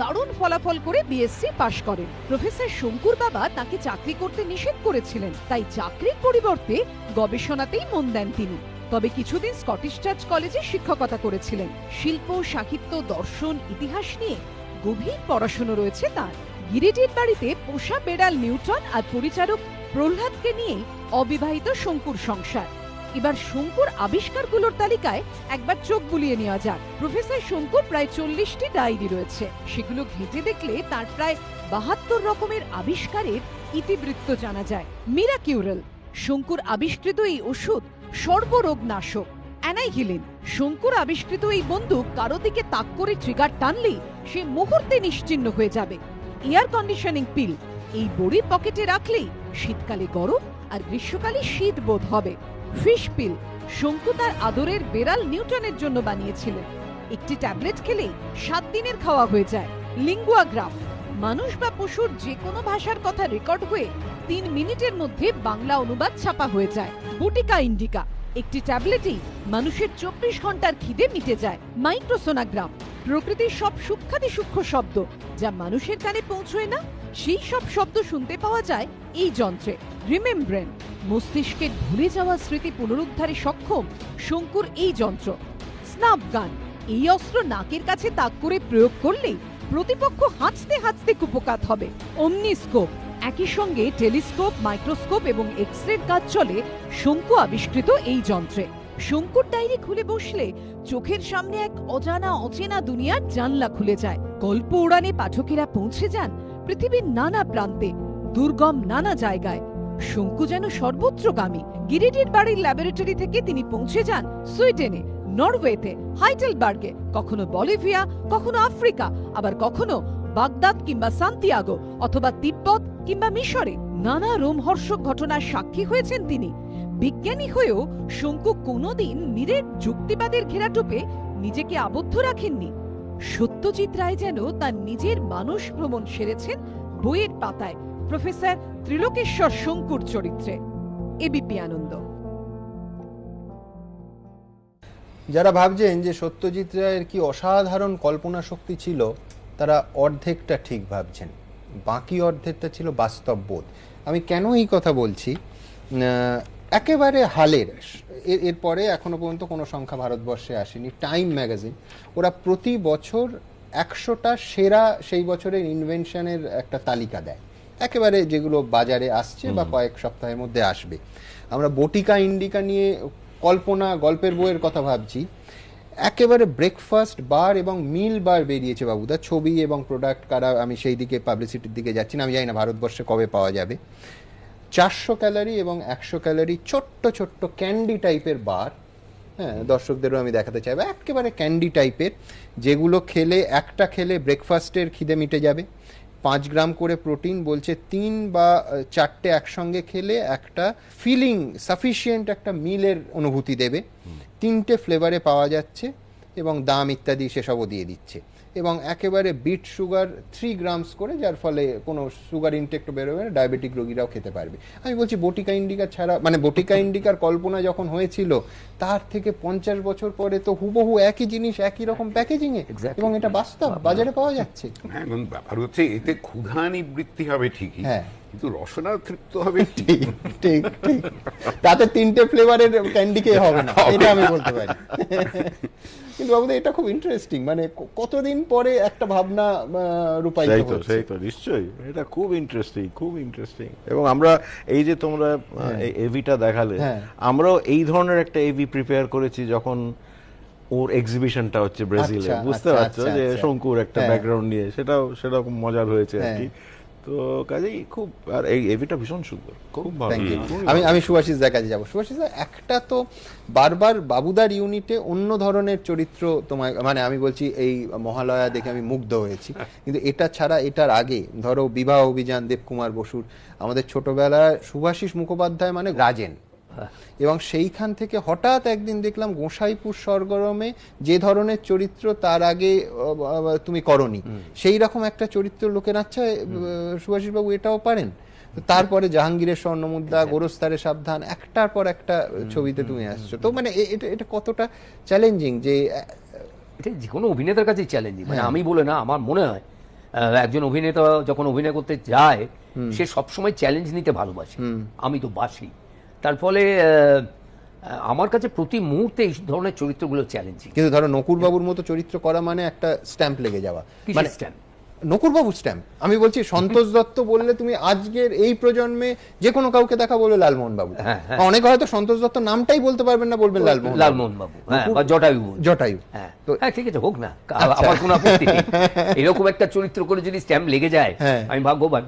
দারুণ ফলাফল করে বিএসসি পাশ করেন প্রফেসর শঙ্কুর বাবা তাকে চাকরি করতে নিষেধ করেছিলেন তাই চাকরির পরিবর্তে গবেষণাতেই মন দেন তিনি তবে কিছুদিন স্কটিশ চার্চ কলেজে শিক্ষকতা করেছিলেন শিল্প সাহিত্য দর্শন ইতিহাস নিয়ে গভীর পড়াশুনো রয়েছে তার গিরিটির বাড়িতে পোষা বেড়াল নিউটন আর পরিচারক প্রহ্লাদকে নিয়ে অবিবাহিত শঙ্কুর সংসার এবার শঙ্কুর আবিষ্কারগুলোর তালিকায় একবার চোখ বুলিয়ে নেওয়া যাক প্রফেসর শঙ্কুর প্রায় চল্লিশটি ডায়েরি রয়েছে সেগুলো ঘেঁটে দেখলে তার প্রায় বাহাত্তর রকমের আবিষ্কারের ইতিবৃত্ত জানা যায় মিরাকিউরাল শঙ্কুর আবিষ্কৃত এই ওষুধ সর্বরোগ নাশক অ্যানাইহিলিন শঙ্কুর আবিষ্কৃত এই বন্দুক কারো দিকে তাক করে ট্রিগার টানলেই সে মুহূর্তে নিশ্চিন্ন হয়ে যাবে এয়ার কন্ডিশনিং পিল এই বড়ি পকেটে রাখলেই শীতকালে গরম আর গ্রীষ্মকালে শীত বোধ হবে ফিশপিল শঙ্কু তার আদরের বেড়াল নিউটনের জন্য বানিয়েছিলেন একটি ট্যাবলেট খেলেই সাত দিনের খাওয়া হয়ে যায় লিঙ্গুয়াগ্রাফ মানুষ বা পশুর যে কোনো ভাষার কথা রেকর্ড হয়ে তিন মিনিটের মধ্যে বাংলা অনুবাদ ছাপা হয়ে যায় বুটিকা ইন্ডিকা একটি ট্যাবলেটই মানুষের চব্বিশ ঘন্টার খিদে মিটে যায় মাইক্রোসোনাগ্রাফ প্রকৃতির সব সূক্ষাতি সূক্ষ্ম শব্দ যা মানুষের কানে পৌঁছয় না সেই সব শব্দ শুনতে পাওয়া যায় এই যন্ত্রে রিমেম্ব্রেন মস্তিষ্কের ভুলে যাওয়া স্মৃতি পুনরুদ্ধারে সক্ষম শঙ্কুর এই যন্ত্র স্নাপ গান এই অস্ত্র নাকের কাছে তাক করে প্রয়োগ করলেই প্রতিপক্ষ হাঁচতে হাঁচতে কুপকাত হবে অমনিস্কোপ একই সঙ্গে টেলিস্কোপ মাইক্রোস্কোপ এবং এক্সরের কাজ চলে শঙ্কু আবিষ্কৃত এই যন্ত্রে শঙ্কুর ডায়েরি খুলে বসলে চোখের সামনে এক অজানা অচেনা দুনিয়ার জানলা খুলে যায় গল্প উড়ানে পাঠকেরা পৌঁছে যান পৃথিবীর নানা প্রান্তে দুর্গম নানা জায়গায় শঙ্কু যেন গামী গিরিডির বাড়ির ল্যাবরেটরি থেকে তিনি পৌঁছে যান সুইডেনে নরওয়েতে হাইটেলবার্গে কখনো বলিভিয়া কখনো আফ্রিকা আবার কখনো বাগদাদ কিংবা সান্তিয়াগো অথবা তিব্বত কিংবা মিশরে নানা রোমহর্ষক ঘটনার সাক্ষী হয়েছেন তিনি বিজ্ঞানী হয়েও শঙ্কু কোনোদিন নিরেট যুক্তিবাদের ঘেরাটোপে নিজেকে আবদ্ধ রাখেননি সত্যজিৎ রায় যেন তার নিজের মানুষ ভ্রমণ সেরেছেন বইয়ের পাতায় প্রফেসর ত্রিলোকেশ্বর শঙ্কুর চরিত্রে এবিপি আনন্দ যারা ভাবছেন যে সত্যজিৎ রায়ের কি অসাধারণ কল্পনা শক্তি ছিল তারা অর্ধেকটা ঠিক ভাবছেন বাকি অর্ধেকটা ছিল বাস্তব বোধ আমি কেন এই কথা বলছি একেবারে হালের এরপরে এখনো পর্যন্ত কোনো সংখ্যা ভারতবর্ষে আসেনি টাইম ম্যাগাজিন ওরা প্রতি বছর একশোটা সেরা সেই বছরের ইনভেনশনের একটা তালিকা দেয় একেবারে যেগুলো বাজারে আসছে বা কয়েক সপ্তাহের মধ্যে আসবে আমরা বটিকা ইন্ডিকা নিয়ে কল্পনা গল্পের বইয়ের কথা ভাবছি একেবারে ব্রেকফাস্ট বার এবং মিল বার বেরিয়েছে বাবুদা ছবি এবং প্রোডাক্ট কারা আমি সেই দিকে পাবলিসিটির দিকে যাচ্ছি না আমি জানি না ভারতবর্ষে কবে পাওয়া যাবে চারশো ক্যালারি এবং একশো ক্যালারি ছোট্ট ছোট্ট ক্যান্ডি টাইপের বার হ্যাঁ দর্শকদেরও আমি দেখাতে চাইবো একেবারে ক্যান্ডি টাইপের যেগুলো খেলে একটা খেলে ব্রেকফাস্টের খিদে মিটে যাবে পাঁচ গ্রাম করে প্রোটিন বলছে তিন বা চারটে একসঙ্গে খেলে একটা ফিলিং সাফিসিয়েন্ট একটা মিলের অনুভূতি দেবে তিনটে ফ্লেভারে পাওয়া যাচ্ছে এবং দাম ইত্যাদি সেসবও দিয়ে দিচ্ছে এবং একেবারে বিট সুগার থ্রি গ্রামস করে যার ফলে কোনো সুগার ইনটেক্ট বেরোবে না ডায়াবেটিক রোগীরাও খেতে পারবে আমি বলছি বটিকা ইন্ডিকা ছাড়া মানে বটিকা ইন্ডিকার কল্পনা যখন হয়েছিল তার থেকে পঞ্চাশ বছর পরে তো হুবহু একই জিনিস একই রকম প্যাকেজিংয়ে এবং এটা বাস্তব বাজারে পাওয়া যাচ্ছে হ্যাঁ, ব্যাপার হচ্ছে এতে ক্ষুধা নিবৃত্তি হবে ঠিকই হ্যাঁ কিন্তু রসনা তৃপ্ত হবে ঠিক ঠিক তাতে তিনটে ফ্লেভারের ক্যান্ডি হবে না এটা আমি বলতে পারি কিন্তু বাবুদা এটা খুব ইন্টারেস্টিং মানে কতদিন পরে একটা ভাবনা রূপায়িত হচ্ছে সেই তো নিশ্চয়ই এটা খুব ইন্টারেস্টিং খুব ইন্টারেস্টিং এবং আমরা এই যে তোমরা হ্যাঁ। এভিটা দেখালে হ্যাঁ। আমরাও এই ধরনের একটা এভি প্রিপেয়ার করেছি যখন ওর এক্সিবিশনটা হচ্ছে ব্রাজিলে আচ্ছা, বুঝতে আচ্ছা, পারছো আচ্ছা, যে শঙ্কুর একটা ব্যাকগ্রাউন্ড নিয়ে সেটাও সেরকম মজার হয়েছে আর হ্যাঁ। কি তো কাজেই খুব আর এই এভিটা ভীষণ সুন্দর খুব থ্যাংক ইউ আমি আমি সুভাষিস দা কাজে যাবো সুভাষিস দা একটা তো বারবার বাবুদার ইউনিটে অন্য ধরনের চরিত্র তোমায় মানে আমি বলছি এই মহালয়া দেখে আমি মুগ্ধ হয়েছি কিন্তু এটা ছাড়া এটার আগে ধরো বিবাহ অভিযান দেবকুমার বসুর আমাদের ছোটবেলায় সুভাষিস মুখোপাধ্যায় মানে রাজেন এবং সেইখান থেকে হঠাৎ একদিন দেখলাম গোসাইপুর সরগরমে যে ধরনের চরিত্র তার আগে তুমি করনি সেই রকম একটা চরিত্র লোকের আচ্ছা সুভাষিসবাবু এটাও পারেন তারপরে জাহাঙ্গীরের স্বর্ণমুদ্রা হ্যাঁ। গোরস্তারে সাবধান একটার পর একটা ছবিতে তুমি আসছো তো মানে এটা এটা কতটা চ্যালেঞ্জিং যে এটা যে কোনো অভিনেতার কাছেই চ্যালেঞ্জিং মানে হ্যাঁ। আমি বলে না আমার মনে হয় একজন অভিনেতা যখন অভিনয় করতে যায় সে সবসময় চ্যালেঞ্জ নিতে ভালোবাসে আমি তো বাসি তার ফলে আমার কাছে প্রতি মুহূর্তে এই ধরনের চরিত্রগুলো চ্যালেঞ্জিং কিন্তু ধরো নকুরবাবুর মতো চরিত্র করা মানে একটা স্ট্যাম্প লেগে যাওয়া মানে স্ট্যাম্প নকুরবাবু স্ট্যাম্প আমি বলছি সন্তোষ দত্ত বললে তুমি আজকের এই প্রজন্মে যে কোনো কাউকে দেখা বলবে লালমোহন বাবু হ্যাঁ, হ্যাঁ। অনেকে হয়তো সন্তোষ দত্ত নামটাই বলতে পারবেন না বলবেন লালমোহন লালমোহন বাবু জটায়ু জটায়ু হ্যাঁ। তো হ্যাঁ ঠিক আছে হোক না আচ্ছা। আমার কোনো আপত্তি নেই এরকম একটা চরিত্র করে যদি স্ট্যাম্প লেগে যায় আমি ভাগ্যবান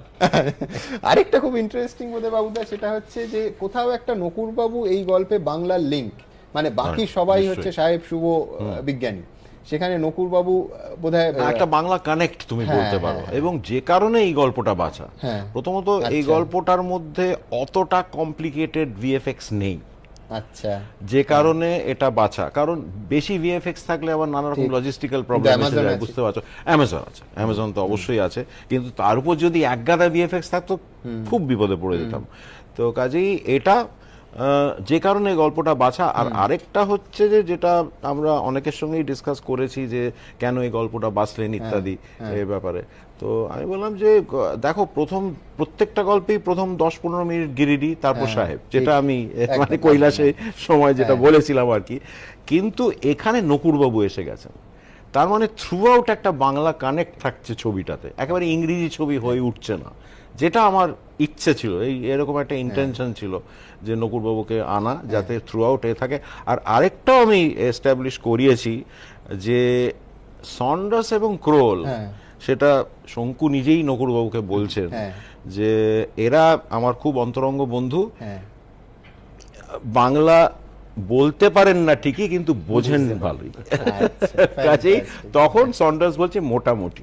আরেকটা খুব ইন্টারেস্টিং বোধে বাবুদা সেটা হচ্ছে যে কোথাও একটা নকুরবাবু এই গল্পে বাংলার লিঙ্ক মানে বাকি সবাই হচ্ছে সাহেব শুভ বিজ্ঞানী সেখানে নকুরবাবু বোধহয় একটা বাংলা কানেক্ট তুমি হ্যাঁ, বলতে হ্যাঁ, পারো হ্যাঁ। এবং যে কারণে এই গল্পটা বাঁচা প্রথমত এই আচ্ছা। গল্পটার মধ্যে অতটা কমপ্লিকেটেড ভিএফএক্স নেই আচ্ছা যে কারণে এটা বাঁচা কারণ বেশি ভিএফএক্স থাকলে আবার নানা রকম লজিস্টিক্যাল প্রবলেম বুঝতে পারছো অ্যামাজন আছে অ্যামাজন তো অবশ্যই আছে কিন্তু তার উপর যদি একগাদা ভিএফএক্স থাকতো খুব বিপদে পড়ে যেতাম তো কাজেই এটা যে কারণে গল্পটা বাছা আর আরেকটা হচ্ছে যে যেটা আমরা অনেকের সঙ্গেই ডিসকাস করেছি যে কেন এই গল্পটা বাঁচলেন হ্যাঁ, ইত্যাদি হ্যাঁ। এই ব্যাপারে তো আমি বললাম যে দেখো প্রথম প্রত্যেকটা গল্পেই প্রথম দশ পনেরো মিনিট গিরিডি তারপর হ্যাঁ, সাহেব যেটা আমি মানে কৈলাসে সময় যেটা বলেছিলাম আর কি কিন্তু এখানে নকুরবাবু এসে গেছেন তার মানে থ্রু আউট একটা বাংলা কানেক্ট থাকছে ছবিটাতে একেবারে ইংরেজি ছবি হয়ে উঠছে না যেটা আমার ইচ্ছে ছিল এই এরকম একটা ইন্টেনশন হ্যাঁ। ছিল যে নকুরবাবুকে আনা হ্যাঁ। যাতে থ্রু আউট এ থাকে আর আরেকটাও আমি এস্টাবলিশ করিয়েছি যে সন্ডাস এবং ক্রোল হ্যাঁ। সেটা শঙ্কু নিজেই নকুরবাবুকে বলছেন যে এরা আমার খুব অন্তরঙ্গ বন্ধু বাংলা বলতে পারেন না ঠিকই কিন্তু বোঝেন ভালোই আচ্ছা, কাজেই তখন সন্ডার্স বলছে মোটামুটি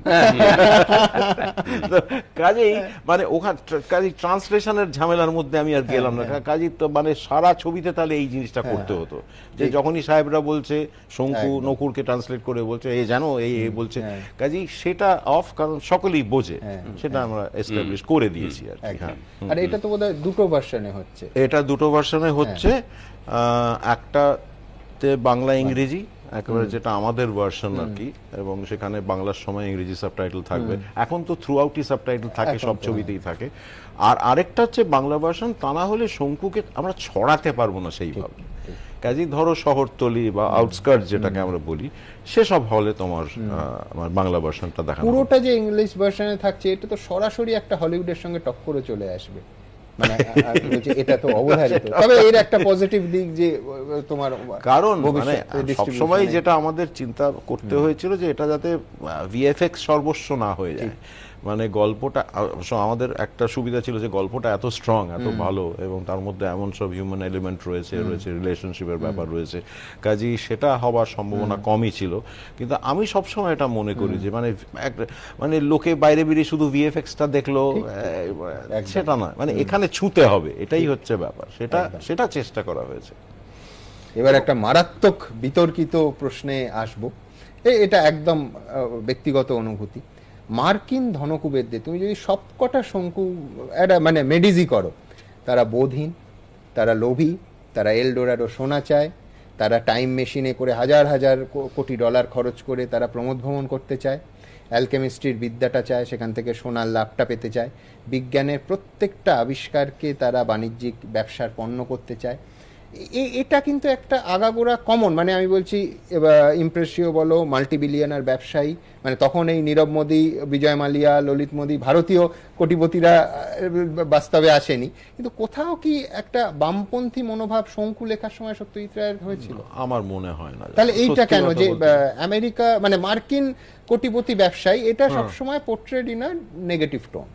কাজেই হ্যাঁ। মানে ওখান কাজে ট্রান্সলেশনের ঝামেলার মধ্যে আমি আর গেলাম না হ্যাঁ, হ্যাঁ। কাজেই তো মানে সারা ছবিতে তাহলে এই জিনিসটা করতে হতো যে যখনই সাহেবরা বলছে শঙ্কু নকুরকে ট্রান্সলেট করে বলছে এ জানো এই এ বলছে কাজেই সেটা অফ কারণ সকলেই বোঝে সেটা আমরা এস্টাবলিশ করে দিয়েছি আর হ্যাঁ আর এটা তো বোধহয় দুটো ভার্সনে হচ্ছে এটা দুটো ভার্সনে হচ্ছে একটাতে বাংলা হ্যাঁ। ইংরেজি একেবারে যেটা আমাদের ভার্সন আর কি এবং সেখানে বাংলার সময় ইংরেজি সাবটাইটেল থাকবে এখন তো থ্রু আউটই সাবটাইটেল থাকে সব ছবিতেই হ্যাঁ। থাকে আর আরেকটা হচ্ছে বাংলা ভার্সন তা না হলে শঙ্কুকে আমরা ছড়াতে পারবো না সেইভাবে কাজেই ধরো শহরতলি বা আউটস্কার্ট যেটাকে আমরা বলি সেসব হলে তোমার আমার বাংলা ভার্সনটা দেখা পুরোটা যে ইংলিশ ভার্সনে থাকছে এটা তো সরাসরি একটা হলিউডের সঙ্গে টক্করে চলে আসবে মানে এটা তো অবধারিত তবে এর একটা পজিটিভ দিক যে তোমার কারণ মানে সবসময় যেটা আমাদের চিন্তা করতে হয়েছিল যে এটা যাতে ভিএফএক্স সর্বস্ব না হয়ে যায় মানে গল্পটা আমাদের একটা সুবিধা ছিল যে গল্পটা এত স্ট্রং এত ভালো এবং তার মধ্যে এমন সব হিউম্যান এলিমেন্ট রয়েছে রয়েছে রিলেশনশিপের ব্যাপার রয়েছে কাজেই সেটা হবার সম্ভাবনা কমই ছিল কিন্তু আমি সবসময় এটা মনে করি যে মানে মানে লোকে বাইরে বেরিয়ে শুধু ভিএফএক্সটা দেখলো সেটা না মানে এখানে ছুঁতে হবে এটাই হচ্ছে ব্যাপার সেটা সেটা চেষ্টা করা হয়েছে এবার একটা মারাত্মক বিতর্কিত প্রশ্নে আসবো এটা একদম ব্যক্তিগত অনুভূতি মার্কিন ধনকুবেরদের তুমি যদি সবকটা শঙ্কু একটা মানে মেডিজি করো তারা বোধহীন তারা লোভী তারা এলডোরাডো সোনা চায় তারা টাইম মেশিনে করে হাজার হাজার কোটি ডলার খরচ করে তারা প্রমোদ ভ্রমণ করতে চায় অ্যালকেমিস্ট্রির বিদ্যাটা চায় সেখান থেকে সোনার লাভটা পেতে চায় বিজ্ঞানের প্রত্যেকটা আবিষ্কারকে তারা বাণিজ্যিক ব্যবসার পণ্য করতে চায় এটা কিন্তু একটা আগাগোড়া কমন মানে আমি বলছি ইমপ্রেসিও বলো মাল্টিবিলিয়নার ব্যবসায়ী মানে তখন এই নীরব মোদী বিজয় মালিয়া ললিত মোদী ভারতীয় কোটিপতিরা বাস্তবে আসেনি কিন্তু কোথাও কি একটা বামপন্থী মনোভাব শঙ্কু লেখার সময় সত্যজিৎ রায়ের হয়েছিল আমার মনে হয় না তাহলে এইটা কেন যে আমেরিকা মানে মার্কিন কোটিপতি ব্যবসায়ী এটা সবসময় portrayed in a negative tone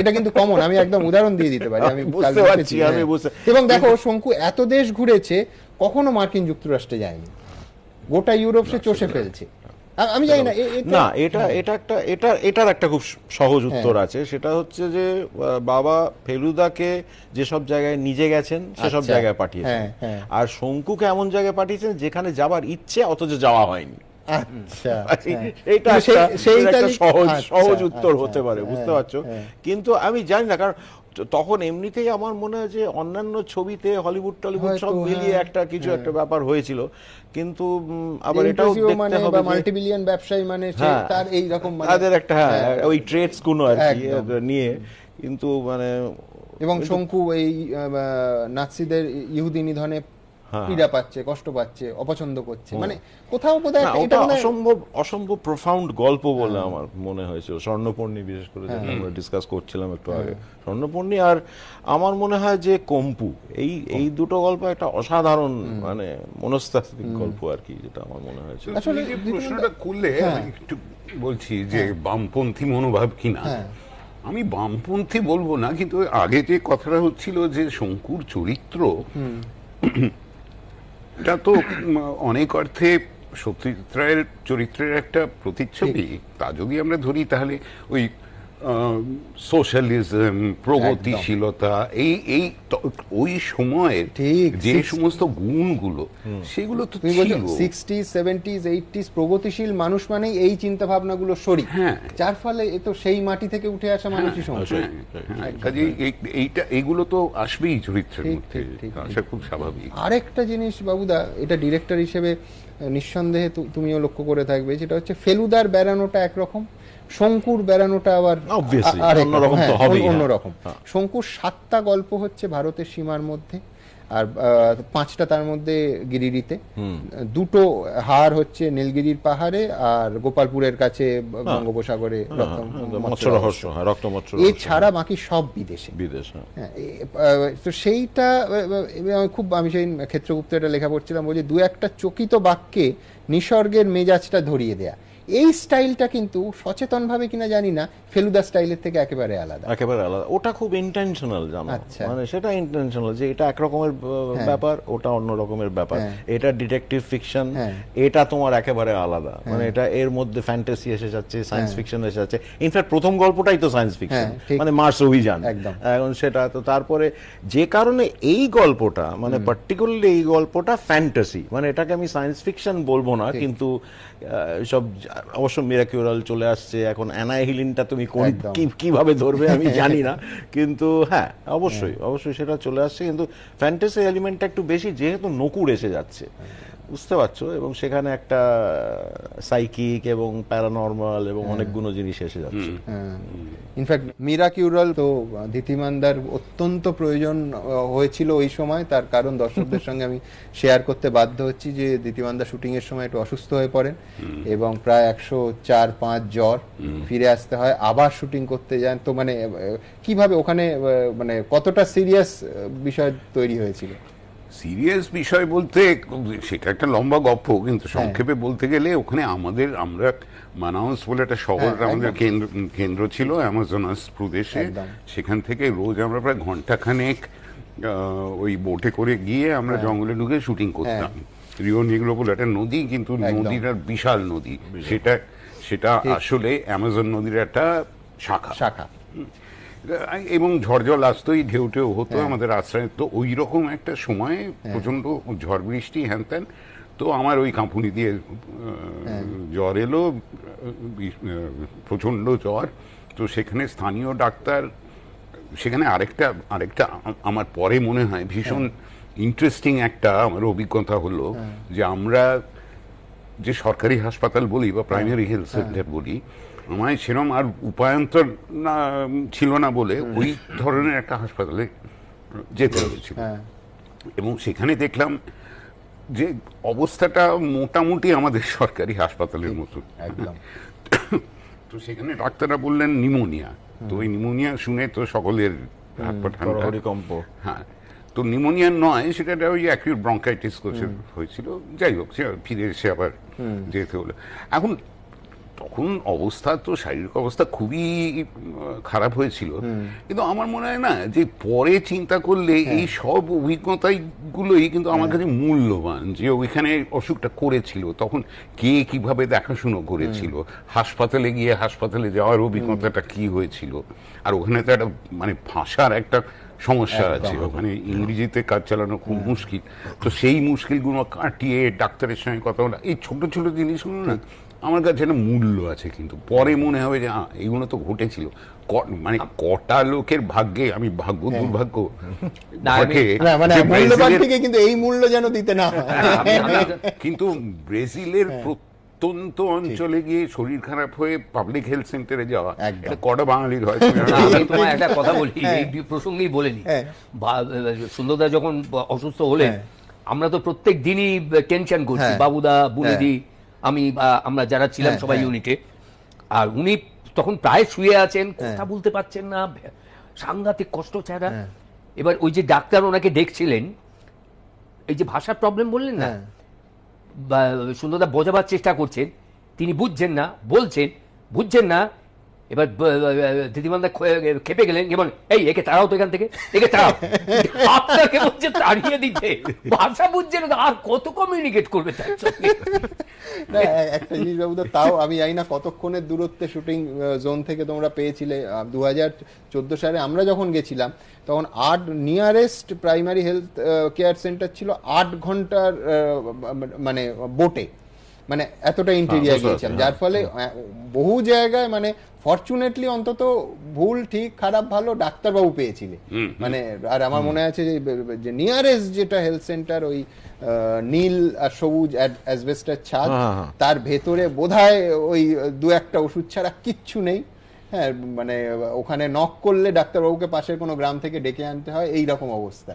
এটা কিন্তু কমন আমি একদম উদাহরণ দিয়ে দিতে পারি আমি বুঝতে পারছি আমি হ্যাঁ। বুঝতে এবং দেখো শঙ্কু এত দেশ ঘুরেছে কখনো মার্কিন যুক্তরাষ্ট্রে যায়নি গোটা ইউরোপ সে চষে ফেলছে আমি জানি না না এটা হ্যাঁ। এটা একটা এটা এটার একটা খুব সহজ হ্যাঁ। উত্তর আছে সেটা হচ্ছে যে বাবা ফেলুদাকে যে সব জায়গায় নিজে গেছেন সেসব আচ্ছা। জায়গায় পাঠিয়েছেন আর শঙ্কুকে এমন জায়গায় পাঠিয়েছেন যেখানে যাবার ইচ্ছে অথচ যাওয়া হয়নি আচ্ছা, আচ্ছা। সহজ আচ্ছা, উত্তর হতে পারে বুঝতে হ্যাঁ, পারছো হ্যাঁ। কিন্তু আমি জানি না কারণ তখন এমনিতেই আমার মনে হয় যে অন্যান্য ছবিতে হলিউড টলিউড সব মিলিয়ে হ্যাঁ, একটা কিছু একটা ব্যাপার হয়েছিল কিন্তু আবার এটাও দেখতে মানে হবে মাল্টি মিলিয়ন ব্যবসায়ী মানে তার এই রকম মানে তাদের একটা ওই ট্রেডস গুলো আর কি নিয়ে কিন্তু মানে এবং শঙ্কু এই নাৎসিদের ইহুদি নিধনে হ্যাঁ। পীড়া পাচ্ছে কষ্ট পাচ্ছে অপছন্দ করছে মানে কোথাও কোথাও এটা অসম্ভব অসম্ভব প্রফাউন্ড গল্প বলে হ্যাঁ। আমার মনে হয়েছে স্বর্ণপর্ণি বিশেষ করে হ্যাঁ। আমরা ডিসকাস করছিলাম একটু আগে স্বর্ণপর্ণি আর আমার মনে হয় যে কম্পু এই এই দুটো গল্প একটা অসাধারণ মানে মনস্তাত্ত্বিক গল্প আর কি যেটা আমার মনে হয়েছে আসলে এই প্রশ্নটা করলে একটু বলছি যে বামপন্থী মনোভাব কিনা আমি বামপন্থী বলবো না কিন্তু আগে যে কথাটা হচ্ছিল যে শঙ্কুর চরিত্র এটা তো অনেক অর্থে সত্যজিৎ রায়ের চরিত্রের একটা প্রতিচ্ছবি তা যদি আমরা ধরি তাহলে ওই সোশ্যালিজম প্রগতিশীলতা এই এই ওই সময়ের যে সমস্ত গুণগুলো সেগুলো তো ছিল সিক্সটি সেভেন্টিজ এইটিস প্রগতিশীল মানুষ মানেই এই চিন্তা ভাবনাগুলো সরি হ্যাঁ। যার ফলে এ তো সেই মাটি থেকে উঠে আসা হ্যাঁ, মানুষই সমস্যা হ্যাঁ, কাজে এইটা এগুলো তো আসবেই চরিত্রের মধ্যে আসা খুব স্বাভাবিক আরেকটা জিনিস বাবুদা এটা ডিরেক্টর হিসেবে নিঃসন্দেহে তুমিও লক্ষ্য করে থাকবে যেটা হচ্ছে ফেলুদার বেড়ানোটা একরকম শঙ্কুর বেড়ানোটা আবার অন্যরকম হ্যাঁ, হ্যাঁ। হ্যাঁ। শঙ্কুর সাতটা গল্প হচ্ছে ভারতের সীমার মধ্যে আর পাঁচটা তার মধ্যে গিরিডিতে দুটো হার হচ্ছে নীলগিরির পাহাড়ে আর গোপালপুরের কাছে বঙ্গোপসাগরে এছাড়া বাকি সব বিদেশে তো সেইটা আমি খুব আমি সেই ক্ষেত্রগুপ্ত এটা লেখা পড়ছিলাম বলছি দু একটা চকিত বাক্যে নিসর্গের মেজাজটা ধরিয়ে দেয়া এই স্টাইলটা কিন্তু সচেতনভাবে কিনা জানি না ফেলুদা স্টাইলের থেকে একেবারে আলাদা একেবারে আলাদা ওটা খুব ইন্টেনশনাল জানো আচ্ছা। মানে সেটা ইন্টেনশনাল যে এটা এক রকমের হ্যাঁ। ব্যাপার ওটা অন্য রকমের ব্যাপার হ্যাঁ। এটা ডিটেকটিভ ফিকশন হ্যাঁ। এটা তোমার একেবারে আলাদা মানে এটা এর মধ্যে ফ্যান্টাসি এসে যাচ্ছে সায়েন্স ফিকশন এসে যাচ্ছে ইনফ্যাক্ট প্রথম গল্পটাই তো সায়েন্স ফিকশন মানে মার্স অভিযান এখন সেটা তো তারপরে যে কারণে এই গল্পটা মানে পার্টিকুলারলি এই গল্পটা ফ্যান্টাসি মানে এটাকে আমি সায়েন্স ফিকশন বলবো না কিন্তু সব অবশ্য মিরাকিউরাল চলে আসছে এখন অ্যানাহিলিনটা তুমি কোন কিভাবে ধরবে আমি জানি না কিন্তু হ্যাঁ অবশ্যই হ্যাঁ। অবশ্যই সেটা চলে আসছে কিন্তু ফ্যান্টাসি এলিমেন্টটা একটু বেশি যেহেতু নকুর এসে যাচ্ছে বুঝতে পারছো এবং সেখানে একটা সাইকিক এবং প্যারানর্মাল এবং হ্যাঁ। অনেকগুলো জিনিস এসে যাচ্ছে ইনফ্যাক্ট মিরাকিউরাল তো দিতিমানদার অত্যন্ত প্রয়োজন হয়েছিল ওই সময় তার কারণ দর্শকদের সঙ্গে আমি শেয়ার করতে বাধ্য হচ্ছি যে দিতিমানদার শুটিং এর সময় একটু অসুস্থ হয়ে পড়েন এবং প্রায় একশো চার পাঁচ জ্বর ফিরে আসতে হয় আবার শুটিং করতে যান তো মানে কিভাবে ওখানে মানে কতটা সিরিয়াস বিষয় তৈরি হয়েছিল সিরিয়াস বিষয় বলতে সেটা একটা লম্বা গপ্প কিন্তু হ্যাঁ। সংক্ষেপে বলতে গেলে ওখানে আমাদের আমরা মানাউস বলে একটা শহর হ্যাঁ, আমাদের কেন্দ্র কেন্দ্র ছিল অ্যামাজনাস প্রদেশে সেখান থেকে রোজ আমরা প্রায় ঘন্টাখানেক ওই বোটে করে গিয়ে আমরা হ্যাঁ। জঙ্গলে ঢুকে শুটিং করতাম রিও নিগ্রো বলে একটা নদী কিন্তু নদীটা বিশাল নদী সেটা সেটা আসলে অ্যামাজন নদীর একটা শাখা শাখা এবং ঝড় জল আসতোই ঢেউ ঢেউ হতো হ্যাঁ। আমাদের আশ্রয় তো ওই রকম একটা সময়ে হ্যাঁ। প্রচণ্ড ঝড় বৃষ্টি হ্যান ত্যান তো আমার ওই কাঁপুনি দিয়ে হ্যাঁ। জ্বর এলো প্রচণ্ড জ্বর তো সেখানে স্থানীয় ডাক্তার সেখানে আরেকটা আরেকটা আমার পরে মনে হয় ভীষণ ইন্টারেস্টিং একটা আমার অভিজ্ঞতা হলো যে আমরা যে সরকারি হাসপাতাল বলি বা প্রাইমারি হেলথ সেন্টার বলি আমায় সেরম আর উপায়ন্তর না ছিল না বলে ওই ধরনের একটা হাসপাতালে যেতে হয়েছিল হ্যাঁ। এবং সেখানে দেখলাম যে অবস্থাটা মোটামুটি আমাদের সরকারি হাসপাতালের মতো তো সেখানে ডাক্তাররা বললেন নিমোনিয়া তো ওই নিমোনিয়া শুনে তো সকলের কম্প হ্যাঁ তো নিমোনিয়া নয় সেটা ওই অ্যাকিউট ব্রঙ্কাইটিস হয়েছিল যাই হোক সে ফিরে এসে আবার যেতে হলো এখন তখন অবস্থা তো শারীরিক অবস্থা খুবই খারাপ হয়েছিল কিন্তু আমার মনে হয় না যে পরে চিন্তা করলে হ্যাঁ। এই সব অভিজ্ঞতাই গুলোই কিন্তু আমার হ্যাঁ। কাছে মূল্যবান যে ওইখানে অসুখটা করেছিল তখন কে কিভাবে দেখাশুনো করেছিল হাসপাতালে গিয়ে হাসপাতালে যাওয়ার অভিজ্ঞতাটা কি হয়েছিল আর ওখানে তো একটা মানে ভাষার একটা সমস্যা আছে ওখানে ইংরেজিতে কাজ চালানো খুব মুশকিল তো সেই মুশকিলগুলো কাটিয়ে ডাক্তারের সঙ্গে কথা বলা এই ছোট ছোট জিনিসগুলো না আমার কাছে একটা মূল্য আছে কিন্তু পরে মনে হবে যে হ্যাঁ এইগুলো তো ঘটেছিল মানে কটা লোকের ভাগ্যে আমি ভাগ্য হ্যাঁ। দুর্ভাগ্য মানে কিন্তু এই মূল্য যেন দিতে না হ্যাঁ, হ্যাঁ। কিন্তু ব্রাজিলের প্রত্যন্ত অঞ্চলে গিয়ে শরীর খারাপ হয়ে পাবলিক হেলথ সেন্টারে যাওয়া এটা কটা বাঙালির হয় তোমায় একটা কথা বলি এই প্রসঙ্গেই বলেনি সুন্দরদা যখন অসুস্থ হলেন আমরা তো প্রত্যেক দিনই টেনশন করছি বাবুদা বুলিদি আমি আমরা যারা ছিলাম হ্যাঁ, সবাই ইউনিটে হ্যাঁ। আর উনি তখন প্রায় শুয়ে আছেন হ্যাঁ। কথা বলতে পারছেন না সাংঘাতিক কষ্ট ছাড়া এবার ওই যে ডাক্তার ওনাকে দেখছিলেন এই যে ভাষার প্রবলেম বললেন না সুন্দরদা বোঝাবার চেষ্টা করছেন তিনি বুঝছেন না বলছেন বুঝছেন না এবার দিদিমানদা খেপে গেলেন কেমন এই একে তাড়াও তো এখান থেকে একে তাড়াও আপনাকে বলছে তাড়িয়ে দিতে ভাষা বুঝছে না আর কত কমিউনিকেট করবে তার সঙ্গে একটা জিনিস বাবুদা তাও আমি জানি না কতক্ষণের দূরত্বে শুটিং জোন থেকে তোমরা পেয়েছিলে দু হাজার চোদ্দ সালে আমরা যখন গেছিলাম তখন আট nearest primary health care centre ছিল আট ঘন্টার মানে বোটে মানে, মানে এতটা ইন্টেরিয়ার হ্যাঁ, গিয়েছেন যার হ্যাঁ। ফলে বহু জায়গায় মানে ফর্চুনেটলি অন্তত ভুল ঠিক খারাপ ভালো ডাক্তারবাবু পেয়েছিলে মানে আর আমার মনে আছে যে নিয়ারেস্ট যেটা হেলথ সেন্টার ওই নীল আর সবুজ অ্যাসবেস্টার ছাদ হ্যাঁ, তার ভেতরে বোধহয় ওই দু একটা ওষুধ ছাড়া কিচ্ছু নেই হ্যাঁ মানে ওখানে নক করলে ডাক্তারবাবুকে পাশের কোনো গ্রাম থেকে ডেকে আনতে হয় এই রকম অবস্থা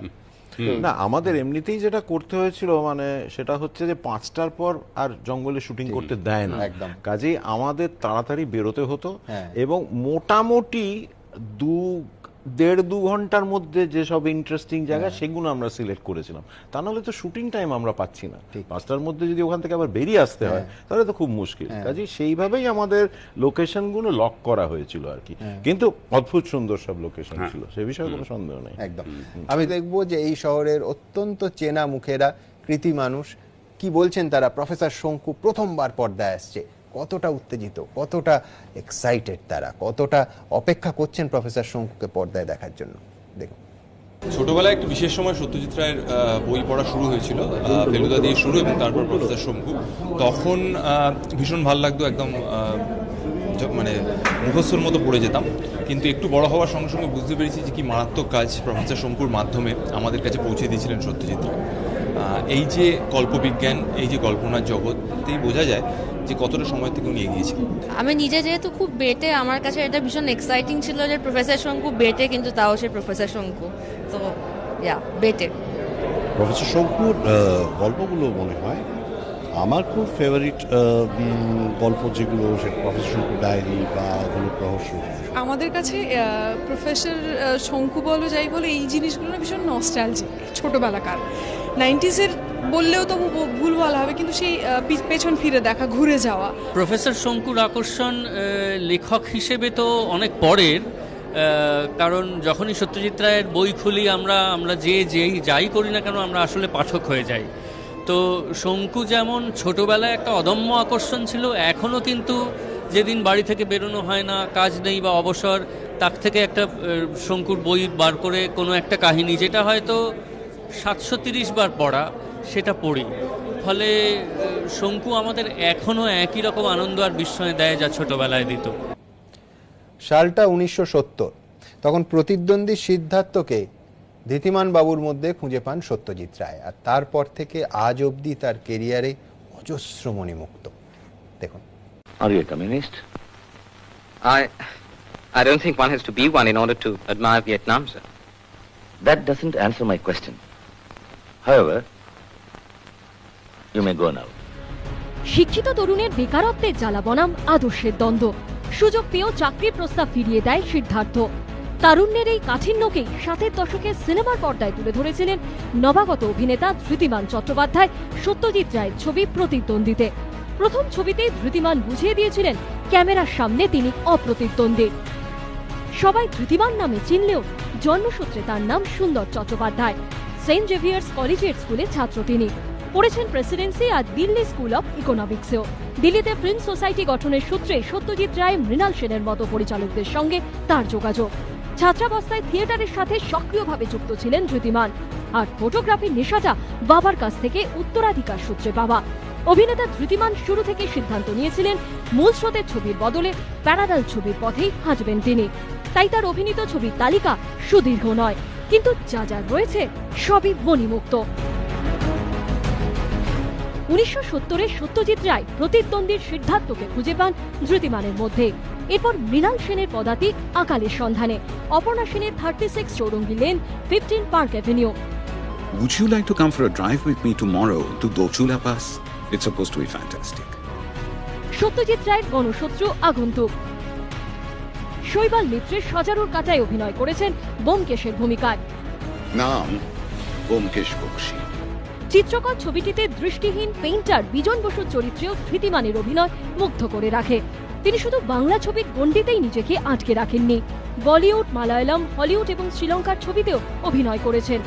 না আমাদের এমনিতেই যেটা করতে হয়েছিল মানে সেটা হচ্ছে যে পাঁচটার পর আর জঙ্গলে শুটিং করতে দেয় না কাজেই আমাদের তাড়াতাড়ি বেরোতে হতো হ্যাঁ। এবং মোটামুটি দু দেড় দু ঘন্টার মধ্যে যেসব ইন্টারেস্টিং জায়গা হ্যাঁ। সেগুলো আমরা সিলেক্ট করেছিলাম তা নাহলে তো শুটিং টাইম আমরা পাচ্ছি না পাঁচটার মধ্যে যদি ওখান থেকে আবার বেরিয়ে আসতে হয় হ্যাঁ। তাহলে তো খুব মুশকিল হ্যাঁ। কাজে সেইভাবেই আমাদের লোকেশনগুলো লক করা হয়েছিল আর কি কিন্তু অদ্ভুত সুন্দর সব লোকেশন ছিল সে বিষয়ে কোনো সন্দেহ নেই একদম আমি দেখবো যে এই শহরের অত্যন্ত চেনা মুখেরা কৃতি মানুষ কি বলছেন তারা প্রফেসর শঙ্কু প্রথমবার পর্দায় আসছে কতটা উত্তেজিত কতটা এক্সাইটেড তারা কতটা অপেক্ষা করছেন প্রফেসর শঙ্কুকে পর্দায় দেখার জন্য দেখুন ছোটবেলায় একটা বিশেষ সময় সত্যজিৎ রায়ের বই পড়া শুরু হয়েছিল ফেলুদা দিয়ে শুরু এবং তারপর প্রফেসর শঙ্কু তখন ভীষণ ভাল লাগতো একদম মানে মুখস্থর মতো পড়ে যেতাম কিন্তু একটু বড় হওয়ার সঙ্গে সঙ্গে বুঝতে পেরেছি যে কি মারাত্মক কাজ প্রফেসর শঙ্কুর মাধ্যমে আমাদের কাছে পৌঁছে দিয়েছিলেন সত্যজিৎ রায় এই যে কল্পবিজ্ঞান এই যে কল্পনার জগৎতেই বোঝা যায় যে কতটা সময় থেকে উনি এগিয়েছিল আমি নিজে যেহেতু খুব বেটে আমার কাছে এটা ভীষণ এক্সাইটিং ছিল যে প্রফেসর শঙ্কু বেটে কিন্তু তাও সে প্রফেসর শঙ্কু তো ইয়া বেটে প্রফেসর শঙ্কুর গল্পগুলো মনে হয় আমার খুব ফেভারিট গল্প যেগুলো সেটা প্রফেসর শঙ্কু ডায়েরি বা হলুদ রহস্য আমাদের কাছে প্রফেসর শঙ্কু বলো যাই বলো এই জিনিসগুলো না ভীষণ নস্টালজিক ছোটোবেলাকার নাইনটিজের বললেও তো ভুল বলা হবে কিন্তু সেই পেছন ফিরে দেখা ঘুরে যাওয়া প্রফেসর শঙ্কুর আকর্ষণ লেখক হিসেবে তো অনেক পরের কারণ যখনই সত্যজিৎ রায়ের বই খুলি আমরা আমরা যে যেই যাই করি না কেন আমরা আসলে পাঠক হয়ে যাই তো শঙ্কু যেমন ছোটবেলায় একটা অদম্য আকর্ষণ ছিল এখনও কিন্তু যেদিন বাড়ি থেকে বেরোনো হয় না কাজ নেই বা অবসর তার থেকে একটা শঙ্কুর বই বার করে কোনো একটা কাহিনী যেটা হয়তো সাতশো বার পড়া সেটা পড়ি ফলে শঙ্কু আমাদের এখনও একই রকম আনন্দ আর বিস্ময় দেয় যা ছোটবেলায় দিত সালটা উনিশশো তখন প্রতিদ্বন্দ্বী সিদ্ধার্থকে ধীতিমান বাবুর মধ্যে খুঁজে পান সত্যজিৎ রায় আর তারপর থেকে আজ অবধি তার কেরিয়ারে অজস্র মণিমুক্ত দেখুন আর you a communist? I I don't think one has to be one in order to admire Vietnam, sir. That doesn't answer my question. However, শিক্ষিত তরুণের বেকারত্বের জ্বালা বনাম আদর্শের দ্বন্দ্ব সুযোগ পেয়েও চাকরির প্রস্তাব ফিরিয়ে দেয় সিদ্ধার্থ তারুণ্যের এই কাঠিন্যকেই সাতের দশকে সিনেমার পর্দায় তুলে ধরেছিলেন নবাগত অভিনেতা ধৃতিমান চট্টোপাধ্যায় সত্যজিৎ রায়ের ছবি প্রতিদ্বন্দ্বীতে প্রথম ছবিতেই ধৃতিমান বুঝিয়ে দিয়েছিলেন ক্যামেরার সামনে তিনি অপ্রতিদ্বন্দ্বী সবাই ধৃতিমান নামে চিনলেও জন্মসূত্রে তার নাম সুন্দর চট্টোপাধ্যায় সেন্ট জেভিয়ার্স কলেজের স্কুলে ছাত্র তিনি পড়েছেন প্রেসিডেন্সি আর দিল্লি স্কুল অব ইকোনমিক্সেও দিল্লিতে প্রিন্স সোসাইটি গঠনের সূত্রে সত্যজিৎ রায় মৃণাল সেনের মতো পরিচালকদের সঙ্গে তার যোগাযোগ ছাত্রাবস্থায় থিয়েটারের সাথে সক্রিয়ভাবে যুক্ত ছিলেন জ্যোতিমান আর ফটোগ্রাফির নেশাটা বাবার কাছ থেকে উত্তরাধিকার সূত্রে পাওয়া অভিনেতা ধৃতিমান শুরু থেকে সিদ্ধান্ত নিয়েছিলেন মূল স্রোতের ছবির বদলে প্যারাডাল ছবির পথেই হাঁটবেন তিনি তাই তার অভিনীত ছবির তালিকা সুদীর্ঘ নয় কিন্তু যা যা রয়েছে সবই বনিমুক্ত উনিশশো সত্তরে সত্যজিৎ রায় প্রতিদ্বন্দ্বীর সিদ্ধার্থকে খুঁজে পান ধৃতিমানের মধ্যে এরপর মৃণাল সেনের পদাতিক আকালের সন্ধানে অপর্ণা সেনের thirty six Chowringhee lane fifteen park avenue Would you like to come for a drive with me tomorrow to Dochula Pass? It's supposed to be fantastic. Satyajit রায়ের গণশত্রু আগন্তুক শৈবাল মিত্রের সজারুর কাটায় অভিনয় করেছেন ব্যোমকেশের ভূমিকায় নাম ব্যোমকেশ বক্সী চিত্রকর ছবিটিতে দৃষ্টিহীন পেইন্টার বিজন বসুর চরিত্রেও ধৃতিমানের অভিনয় মুগ্ধ করে রাখে তিনি শুধু বাংলা ছবির গণ্ডিতেই নিজেকে আটকে রাখেননি বলিউড মালায়ালম হলিউড এবং শ্রীলঙ্কার ছবিতেও অভিনয় করেছেন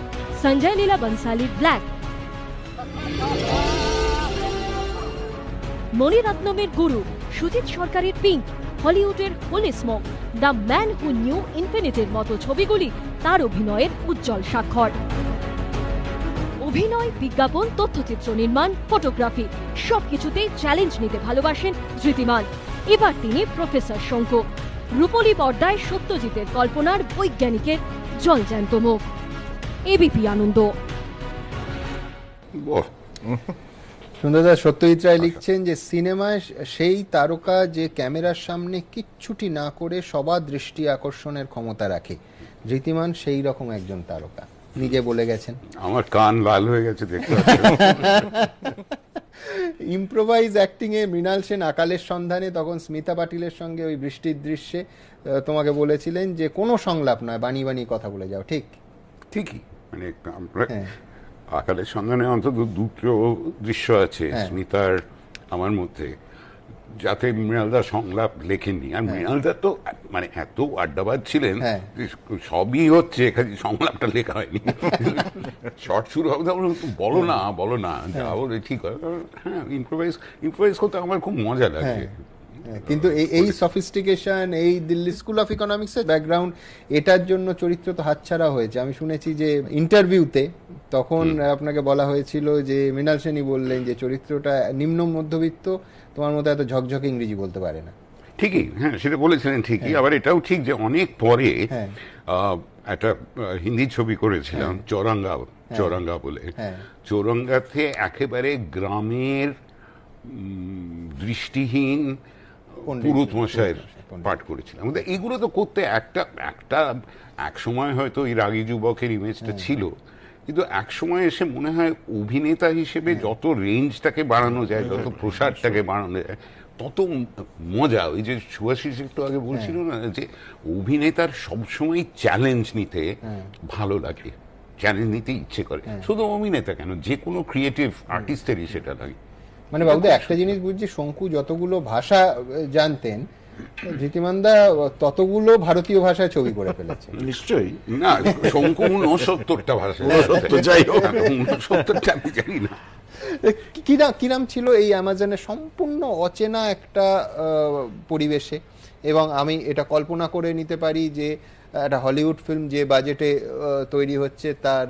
সঞ্জয় লীলা বনসালি ব্ল্যাক মণিরত্নমের গুরু সুজিত সরকারের পিঙ্ক হলিউডের holy smoke the man who knew ইনফিনিটির মতো ছবিগুলি তার অভিনয়ের উজ্জ্বল স্বাক্ষর অভিনয় বিজ্ঞাপন তথ্যচিত্র নির্মাণ ফটোগ্রাফি সবকিছুতেই চ্যালেঞ্জ নিতে ভালোবাসেন ধৃতিমান এবার তিনি প্রফেসর শঙ্ক রূপলি পর্দায় সত্যজিতের কল্পনার বৈজ্ঞানিকের জলজ্যান্ত মুখ এবিপি আনন্দ সুন্দরদা সত্যজিৎ রায় লিখছেন যে সিনেমায় সেই তারকা যে ক্যামেরার সামনে কিচ্ছুটি না করে সবার দৃষ্টি আকর্ষণের ক্ষমতা রাখে ধৃতিমান সেই রকম একজন তারকা নিজে বলে গেছেন আমার কান লাল হয়ে গেছে দেখতে ইম্প্রোভাইজ অ্যাক্টিংয়ে মৃণাল সেন আকালের সন্ধানে তখন স্মিতা পাটিলের সঙ্গে ওই বৃষ্টির দৃশ্যে তোমাকে বলেছিলেন যে কোনো সংলাপ নয় বানিয়ে বানিয়ে কথা বলে যাও ঠিক ঠিকই মানে হ্যাঁ। আকালের সন্ধানে অন্তত দুটো দৃশ্য আছে হ্যাঁ। স্মিতার আমার মধ্যে যাতে মৃণালদা সংলাপ লেখেনি আর হ্যাঁ। মৃণালদা তো মানে এত আড্ডাবাদ ছিলেন হ্যাঁ। সবই হচ্ছে এখানে সংলাপটা লেখা হয়নি শর্ট শুরু হবে বলো না বলো না বলে হ্যাঁ। ঠিক হয় হ্যাঁ ইম্প্রোভাইজ ইম্প্রোভাইজ করতে আমার খুব মজা লাগে হ্যাঁ, কিন্তু এই সফিস্টিকেশন এই দিল্লি স্কুল অফ ইকোনমিক্সের ব্যাকগ্রাউন্ড এটার জন্য চরিত্র তো হাতছাড়া হয়েছে আমি শুনেছি যে ইন্টারভিউতে তখন আপনাকে বলা হয়েছিল যে মৃণাল সেনী বললেন যে চরিত্রটা নিম্ন মধ্যবিত্ত তোমার মতো এত ঝকঝকে ইংরেজি বলতে পারে না ঠিকই হ্যাঁ সেটা বলেছিলেন ঠিকই হ্যাঁ। আবার এটাও ঠিক যে অনেক পরে হ্যাঁ। একটা হিন্দি ছবি করেছিলাম চৌরাঙ্গা চৌরাঙ্গা বলে চৌরাঙ্গাতে একেবারে গ্রামের দৃষ্টিহীন পুরুত মশাইয়ের পাঠ করেছিলাম এগুলো তো করতে একটা একটা এক সময় হয়তো এই রাগি যুবকের ইমেজটা ছিল কিন্তু এক সময় এসে মনে হয় অভিনেতা হিসেবে যত রেঞ্জটাকে বাড়ানো যায় যত প্রসারটাকে বাড়ানো যায় তত মজা ওই যে সুভাষিস একটু আগে বলছিল না যে অভিনেতার সবসময় চ্যালেঞ্জ নিতে ভালো লাগে চ্যালেঞ্জ নিতে ইচ্ছে করে শুধু অভিনেতা কেন যে কোনো ক্রিয়েটিভ আর্টিস্টেরই সেটা লাগে মানে বাবুদা একটা জিনিস বুঝছি শঙ্কু যতগুলো ভাষা জানতেন ধৃতিমানদা ততগুলো ভারতীয় ভাষায় ছবি করে ফেলেছে নিশ্চয়ই না শঙ্কু উনসত্তরটা ভাষা যাই হোক উনসত্তরটা হ্যাঁ, আমি জানি না কি নাম ছিল এই অ্যামাজনে সম্পূর্ণ অচেনা একটা পরিবেশে এবং আমি এটা কল্পনা করে নিতে পারি যে একটা হলিউড ফিল্ম যে বাজেটে তৈরি হচ্ছে তার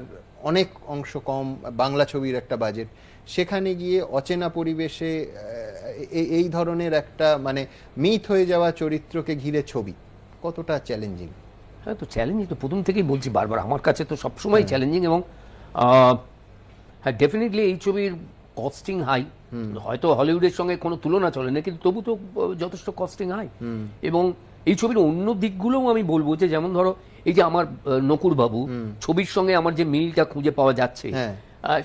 অনেক অংশ কম বাংলা ছবির একটা বাজেট সেখানে গিয়ে অচেনা পরিবেশে এই ধরনের একটা মানে মিথ হয়ে যাওয়া চরিত্রকে ঘিরে ছবি কতটা চ্যালেঞ্জিং হ্যাঁ তো চ্যালেঞ্জিং তো প্রথম থেকেই বলছি বারবার আমার কাছে তো সবসময় চ্যালেঞ্জিং এবং হ্যাঁ ডেফিনেটলি এই ছবির কস্টিং হাই হয়তো হলিউডের সঙ্গে কোনো তুলনা চলে না কিন্তু তবু তো যথেষ্ট কস্টিং হাই এবং এই ছবির অন্য দিকগুলোও আমি বলবো যে যেমন ধরো এই যে আমার নকুর বাবু ছবির সঙ্গে আমার যে মিলটা খুঁজে পাওয়া যাচ্ছে হ্যাঁ।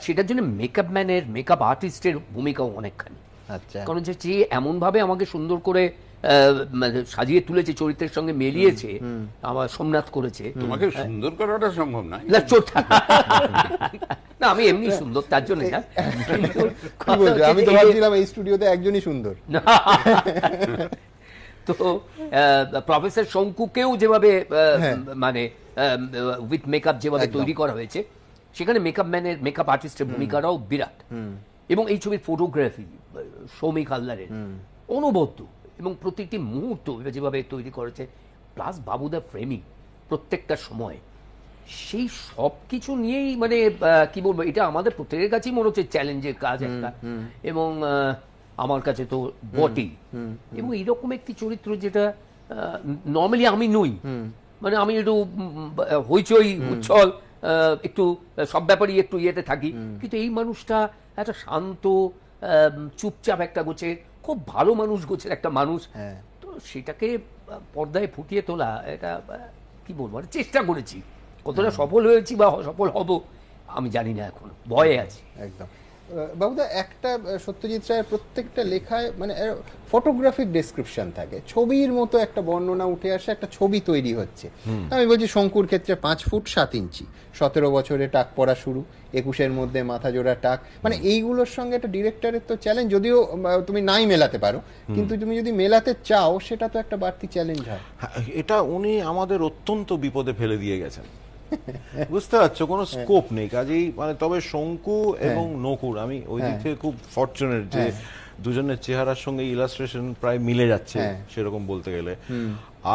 সেটার জন্য মেকআপ ম্যানের মেকআপ আর্টিস্টের ভূমিকাও অনেকখানি আচ্ছা। কারণ যে এমনভাবে আমাকে সুন্দর করে মানে সাজিয়ে তুলেছে চরিত্রের সঙ্গে মেলিয়েছে আমার সোমনাথ করেছে তোমাকে হ্যাঁ। সুন্দর করাটা সম্ভব নয় না না আমি এমনি সুন্দর তার জন্য না আমি তো ভাবছিলাম এই স্টুডিওতে একজনই সুন্দর তো প্রফেসর শঙ্কুকেও যেভাবে হ্যাঁ। মানে উইথ মেকআপ যেভাবে তৈরি করা হয়েছে সেখানে মেকআপ ম্যানের মেকআপ আর্টিস্টের ভূমিকাটাও বিরাট এবং এই ছবির ফটোগ্রাফি সৌমিক হালদারের অনবদ্য এবং প্রত্যেকটি মুহূর্ত যেভাবে তৈরি করেছে প্লাস বাবুদা ফ্রেমিং প্রত্যেকটা সময় সেই সব কিছু নিয়েই মানে কি বলবো এটা আমাদের প্রত্যেকের কাছেই মনে হচ্ছে চ্যালেঞ্জের কাজ একটা এবং আমার কাছে তো বটেই এবং এইরকম একটি চরিত্র যেটা নর্মালি আমি নই মানে আমি একটু হইচই উচ্ছল একটু সব ব্যাপারই একটু ইয়েতে থাকি কিন্তু এই মানুষটা একটা শান্ত চুপচাপ একটা গোছের খুব ভালো মানুষ গোছের একটা মানুষ হ্যাঁ। তো সেটাকে পর্দায় ফুটিয়ে তোলা এটা কি বলবো মানে চেষ্টা করেছি কতটা সফল হয়েছি বা সফল হব আমি জানি না এখন ভয়ে আছি একদম বাবুদা একটা সত্যজিৎ রায়ের প্রত্যেকটা লেখায় মানে ফটোগ্রাফিক ডেসক্রিপশন থাকে ছবির মতো একটা বর্ণনা উঠে আসে একটা ছবি তৈরি হচ্ছে আমি বলছি শঙ্কুর ক্ষেত্রে পাঁচ ফুট সাত ইঞ্চি সতেরো বছরে টাক পড়া শুরু একুশের মধ্যে মাথা জোড়া টাক মানে এইগুলোর সঙ্গে একটা ডিরেক্টরের তো চ্যালেঞ্জ যদিও তুমি নাই মেলাতে পারো কিন্তু তুমি যদি মেলাতে চাও সেটা তো একটা বাড়তি চ্যালেঞ্জ হয় হ্যাঁ, এটা উনি আমাদের অত্যন্ত বিপদে ফেলে দিয়ে গেছেন বুঝতে পারছো কোনো স্কোপ হ্যাঁ। নেই কাজেই মানে তবে শঙ্কু হ্যাঁ। এবং নকুর আমি ওই দিক হ্যাঁ। থেকে খুব ফর্চুনেট যে দুজনের চেহারার সঙ্গে ইলাস্ট্রেশন প্রায় মিলে যাচ্ছে সেরকম বলতে গেলে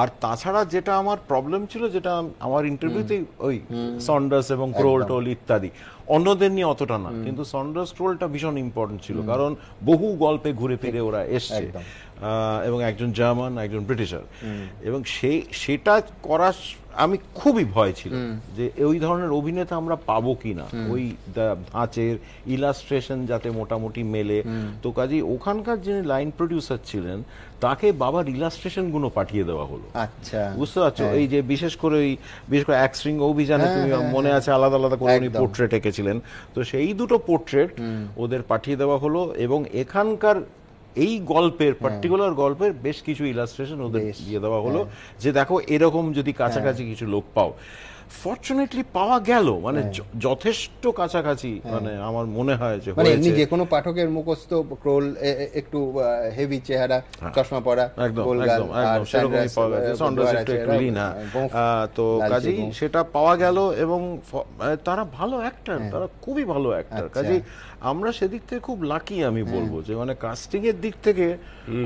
আর তাছাড়া যেটা আমার প্রবলেম ছিল যেটা আমার ইন্টারভিউতে ওই সন্ডার্স এবং ক্রোল টোল ইত্যাদি অন্যদের নিয়ে অতটা না কিন্তু সন্ডার্স ক্রোলটা ভীষণ ইম্পর্টেন্ট ছিল কারণ বহু গল্পে ঘুরে ফিরে ওরা এসছে এবং একজন জার্মান একজন ব্রিটিশার এবং সেই সেটা করার আমি খুবই ভয় ছিল যে ওই ধরনের অভিনেতা আমরা পাবো কি না ওই ধাঁচের ইলাস্ট্রেশন যাতে মোটামুটি মেলে তো কাজে ওখানকার যিনি লাইন প্রডিউসার ছিলেন তাকে বাবার ইলাস্ট্রেশন গুলো পাঠিয়ে দেওয়া হলো আচ্ছা বুঝতে পারছো হ্যাঁ। এই যে বিশেষ করে ওই বিশেষ করে অ্যাক্সিং অভিযানে হ্যাঁ, তুমি হ্যাঁ, মনে আছে আলাদা আলাদা করে উনি পোর্ট্রেট এঁকেছিলেন তো সেই দুটো পোর্ট্রেট ওদের পাঠিয়ে দেওয়া হলো এবং এখানকার এই গল্পের পার্টিকুলার হ্যাঁ। গল্পের বেশ কিছু ইলাস্ট্রেশন ওদের দিয়ে দেওয়া হলো হ্যাঁ। যে দেখো এরকম যদি হ্যাঁ। কাছাকাছি কিছু লোক পাও ফর্চুনেটলি পাওয়া গেল মানে যথেষ্ট কাছাকাছি মানে আমার মনে হয় যে মানে এমনি যে কোনো পাঠকের মুখস্থ ক্রোল একটু হেভি চেহারা চশমা পরা একদম একদম সেরকমই পাওয়া গেছে সন্ডাস একটু একটু লিনা তো কাজেই সেটা পাওয়া গেল এবং মানে তারা ভালো অ্যাক্টর তারা খুবই ভালো অ্যাক্টর আচ্ছা। কাজেই আমরা সেদিক থেকে খুব লাকি আমি হ্যাঁ। বলবো যে মানে কাস্টিং এর দিক থেকে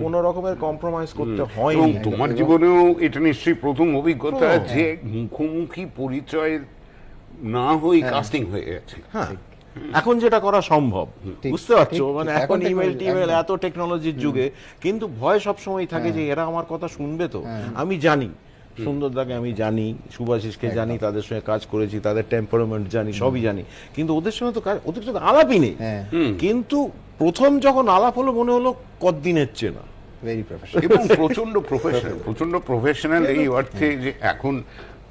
কোন রকমের কম্প্রোমাইজ করতে হয় তোমার জীবনেও এটা নিশ্চয়ই প্রথম অভিজ্ঞতা যে মুখোমুখি পরিচয় না হয়ে কাস্টিং হ্যাঁ। হয়ে গেছে হ্যাঁ এখন যেটা করা সম্ভব বুঝতে পারছো মানে এখন ইমেল টিমেল এত টেকনোলজির যুগে কিন্তু ভয় সবসময় থাকে যে হ্যাঁ। এরা আমার কথা শুনবে তো আমি জানি সুন্দরদাকে আমি জানি সুভাষিসকে জানি তাদের সঙ্গে কাজ করেছি তাদের টেম্পারমেন্ট জানি সবই জানি কিন্তু ওদের সঙ্গে তো কাজ ওদের সঙ্গে আলাপই নেই হ্যাঁ। কিন্তু প্রথম যখন আলাপ হলো মনে হলো কদিনের চেনা প্রচন্ড প্রফেশনাল প্রচন্ড প্রফেশনাল এই অর্থে যে এখন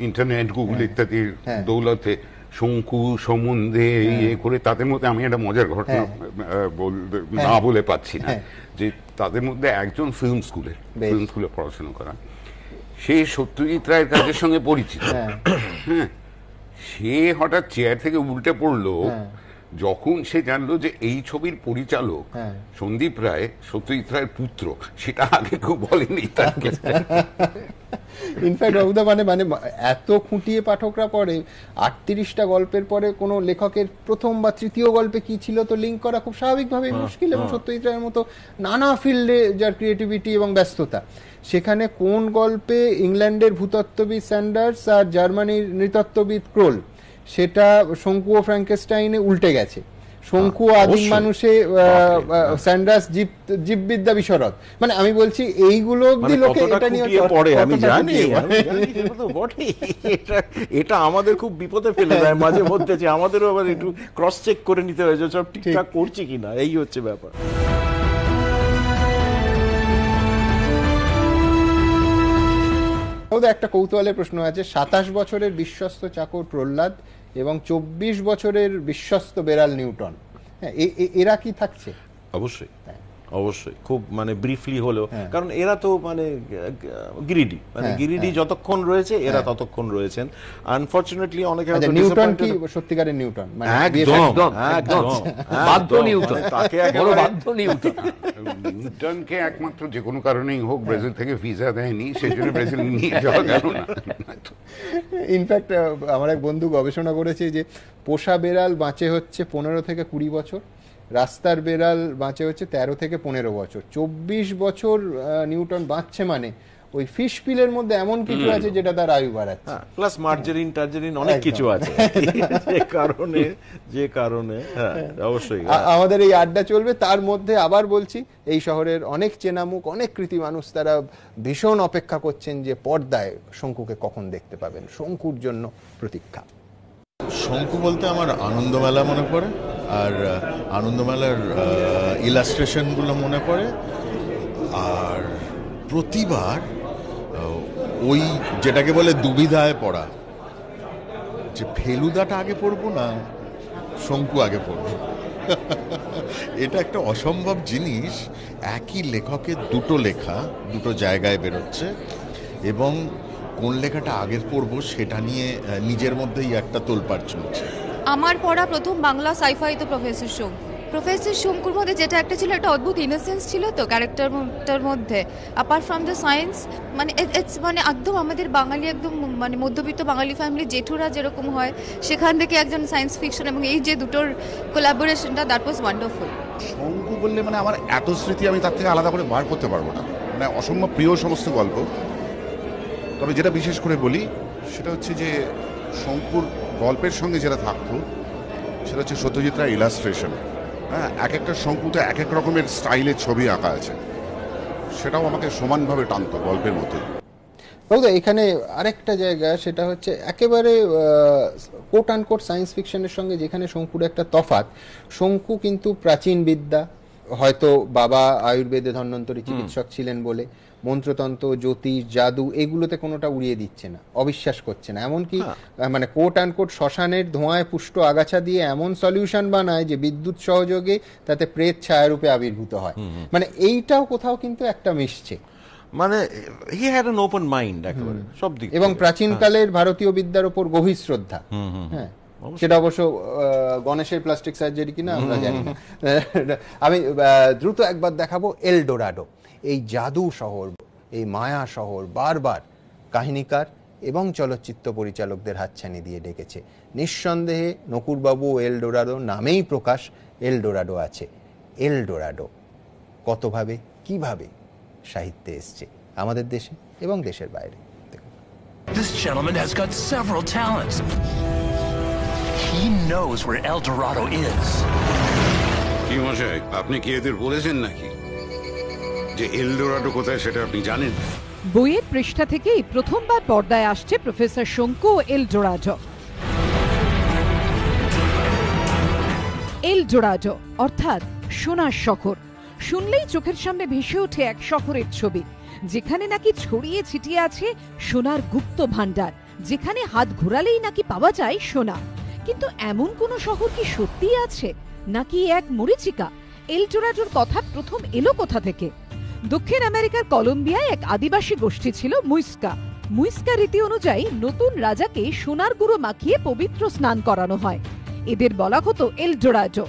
ইন্টারনেট গুগল ইত্যাদির দৌলতে শঙ্কু সম্বন্ধে হ্যাঁ। ইয়ে করে তাদের মধ্যে আমি একটা মজার ঘটনা হ্যাঁ। না বলে পাচ্ছি না যে তাদের মধ্যে একজন ফিল্ম স্কুলে ফিল্ম স্কুলে পড়াশোনা করা সে সত্যজিৎ রায়ের কাজের সঙ্গে পরিচিত হ্যাঁ, হ্যাঁ। সে হঠাৎ চেয়ার থেকে উল্টে পড়লো হ্যাঁ। যখন সে জানলো যে এই ছবির পরিচালক হ্যাঁ। সন্দীপ রায় সত্যজিৎ রায়ের পুত্র সেটা আগে কেউ বলেনি তাকে ইনফ্যাক্ট বাবুদা মানে মানে এত খুঁটিয়ে পাঠকরা পড়ে আটত্রিশটা গল্পের পরে কোনো লেখকের প্রথম বা তৃতীয় গল্পে কি ছিল তো লিঙ্ক করা খুব স্বাভাবিকভাবে মুশকিল এবং সত্যজিৎ রায়ের মতো নানা ফিল্ডে যার ক্রিয়েটিভিটি এবং ব্যস্ততা সেখানে কোন গল্পে ইংল্যান্ডের ভূতত্ত্ববিদ স্যান্ডার্স আর জার্মানির নৃতত্ত্ববিদ ক্রোল সেটা শঙ্কু ও ফ্র্যাঙ্কেস্টাইনে উল্টে গেছে শঙ্কু আদিম মানুষে স্যান্ডার্স জীব জীববিদ্যা বিশরদ মানে আমি বলছি এইগুলো মানে অব্দি লোকে এটা নিয়ে পড়ে আমি জানি এটা আমাদের খুব বিপদে ফেলে দেয় মাঝে মধ্যে যে আমাদেরও আবার একটু ক্রস চেক করে নিতে হয় যে সব ঠিকঠাক করছে কিনা এই হচ্ছে ব্যাপার খোদা একটা কৌতূহলের প্রশ্ন আছে সাতাশ বছরের বিশ্বস্ত চাকর প্রহ্লাদ এবং চব্বিশ বছরের বিশ্বস্ত বেড়াল নিউটন হ্যাঁ এরা কি থাকছে অবশ্যই হ্যাঁ। অবশ্যই খুব মানে ব্রিফলি হলেও হ্যাঁ। কারণ এরা তো মানে গিরিডি মানে হ্যাঁ, গিরিডি হ্যাঁ। যতক্ষণ রয়েছে এরা ততক্ষণ রয়েছেন আনফরচুনেটলি অনেকে আচ্ছা, নিউটন কি সত্যিকারের নিউটন মানে একদম একদম বাধ্য মানে নিউটন তাকে বড় বাধ্য নিউটন নিউটনকে একমাত্র যে কোনো কারণেই হোক ব্রাজিল থেকে ভিসা দেয়নি সেই জন্য ব্রাজিল নিয়ে যাওয়া গেল না ইনফ্যাক্ট আমার এক বন্ধু গবেষণা করেছে যে পোষা বেড়াল বাঁচে হচ্ছে পনেরো থেকে কুড়ি বছর রাস্তার বেড়াল বাঁচে হচ্ছে ১৩ থেকে পনেরো বছর ২৪ বছর নিউটন বাঁচছে মানে ওই ফিশ পিলের মধ্যে এমন কিছু আছে যেটা তার আয়ু বাড়াচ্ছে প্লাস মার্জারিন টার্জারিন অনেক কিছু আছে যে কারণে যে কারণে হ্যাঁ, অবশ্যই আমাদের এই আড্ডা চলবে তার মধ্যে আবার বলছি এই শহরের অনেক চেনামুখ অনেক কৃতি মানুষ তারা ভীষণ অপেক্ষা করছেন যে পর্দায় শঙ্কুকে কখন দেখতে পাবেন শঙ্কুর জন্য প্রতীক্ষা শঙ্কু বলতে আমার আনন্দমেলা মনে পড়ে আর আনন্দমেলার ইলাস্ট্রেশনগুলো মনে পড়ে আর প্রতিবার ওই যেটাকে বলে দুবিধায় পড়া যে ফেলুদাটা আগে পড়বো না শঙ্কু আগে পড়বো এটা একটা অসম্ভব জিনিস একই লেখকের দুটো লেখা দুটো জায়গায় বেরোচ্ছে এবং কোন লেখাটা আগের পড়বো সেটা নিয়ে নিজের মধ্যেই একটা তোলপাড় চলছে আমার পড়া প্রথম বাংলা সাইফাই তো প্রফেসর সোম প্রফেসর শঙ্কুর মধ্যে যেটা একটা ছিল একটা অদ্ভুত ইনোসেন্স ছিল তো ক্যারেক্টারটার মধ্যে অ্যাপার্ট ফ্রম দ্য সায়েন্স মানে ইটস মানে একদম আমাদের বাঙালি একদম মানে মধ্যবিত্ত বাঙালি ফ্যামিলি জেঠুরা যেরকম হয় সেখান থেকে একজন সায়েন্স ফিকশন এবং এই যে দুটোর কোলাবোরেশনটা দ্যাট ওয়াজ ওয়ান্ডারফুল শঙ্কু বললে মানে আমার এত স্মৃতি আমি তার থেকে আলাদা করে বার করতে পারবো না মানে অসম্ভব প্রিয় সমস্ত গল্প তবে যেটা বিশেষ করে বলি সেটা হচ্ছে যে শঙ্কুর গল্পের সঙ্গে যেটা থাকতো সেটা হচ্ছে সত্যজিৎ রায় ইলাস্ট্রেশন হ্যাঁ এক একটা শঙ্কুতে এক এক রকমের স্টাইলে ছবি আঁকা আছে সেটাও আমাকে সমানভাবে টানত গল্পের মধ্যে বলতো এখানে আরেকটা জায়গা সেটা হচ্ছে একেবারে কোট আন কোট সায়েন্স ফিকশনের সঙ্গে যেখানে শঙ্কুর একটা তফাত শঙ্কু কিন্তু প্রাচীন বিদ্যা হয়তো বাবা আয়ুর্বেদে ধন্যন্তরী চিকিৎসক ছিলেন বলে মন্ত্রতন্ত্র জ্যোতিষ জাদু এগুলোতে কোনোটা উড়িয়ে দিচ্ছে না অবিশ্বাস করছে না এমনকি হ্যাঁ। মানে কোট অ্যান্ড কোট শ্মশানের ধোঁয়ায় পুষ্ট আগাছা দিয়ে এমন সলিউশন বানায় যে বিদ্যুৎ সহযোগে তাতে প্রেত ছায়ারূপে আবির্ভূত হয় মানে এইটাও কোথাও কিন্তু একটা মিশছে মানে he had an open mind একেবারে সব দিক এবং প্রাচীনকালের হ্যাঁ। ভারতীয় বিদ্যার উপর গভীর শ্রদ্ধা হ্যাঁ সেটা অবশ্য গণেশের প্লাস্টিক সার্জারি কিনা আমরা জানি না আমি দ্রুত একবার দেখাবো এলডোরাডো এই জাদু শহর এই মায়া শহর বারবার কাহিনীকার এবং চলচ্চিত্র পরিচালকদের হাতছানি দিয়ে ডেকেছে নিঃসন্দেহে নকুরবাবু এলডোরাডো নামেই প্রকাশ এলডোরাডো আছে এলডোরাডো কতভাবে কিভাবে সাহিত্যে এসছে আমাদের দেশে এবং দেশের বাইরে This gentleman has got several talents. He knows where El Dorado is. কি মশাই আপনি কি এদের বলেছেন নাকি যে কোথায় সেটা আপনি জানেন বইয়ের পৃষ্ঠা থেকেই প্রথমবার পর্দায় আসছে প্রফেসর শঙ্কু ও এলডোরাডো এলডোরাডো অর্থাৎ সোনার শখর শুনলেই চোখের সামনে ভেসে ওঠে এক শহরের ছবি যেখানে নাকি ছড়িয়ে ছিটিয়ে আছে সোনার গুপ্ত ভাণ্ডার যেখানে হাত ঘোরালেই নাকি পাওয়া যায় সোনা কিন্তু এমন কোন শহর কি সত্যিই আছে নাকি এক মরিচিকা এলটোরাটোর কথা প্রথম এলো কোথা থেকে দক্ষিণ আমেরিকার কলম্বিয়ায় এক আদিবাসী গোষ্ঠী ছিল মুইস্কা মুইস্কা রীতি অনুযায়ী নতুন রাজাকে সোনার গুঁড়ো মাখিয়ে পবিত্র স্নান করানো হয় এদের বলা হতো এলডোরাডো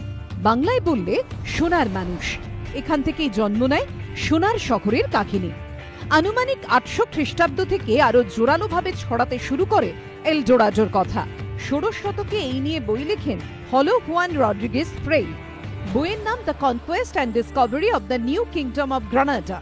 বাংলায় বললে সোনার মানুষ এখান থেকেই জন্ম নেয় সোনার শহরের কাহিনী আনুমানিক আটশো খ্রিস্টাব্দ থেকে আরো জোরালোভাবে ছড়াতে শুরু করে এলডোরাডোর কথা ষোড়শ শতকে এই নিয়ে বই লেখেন হলো হুয়ান রড্রিগিস ফ্রেই বইয়ের নাম the conquest and discovery of the new kingdom of Granada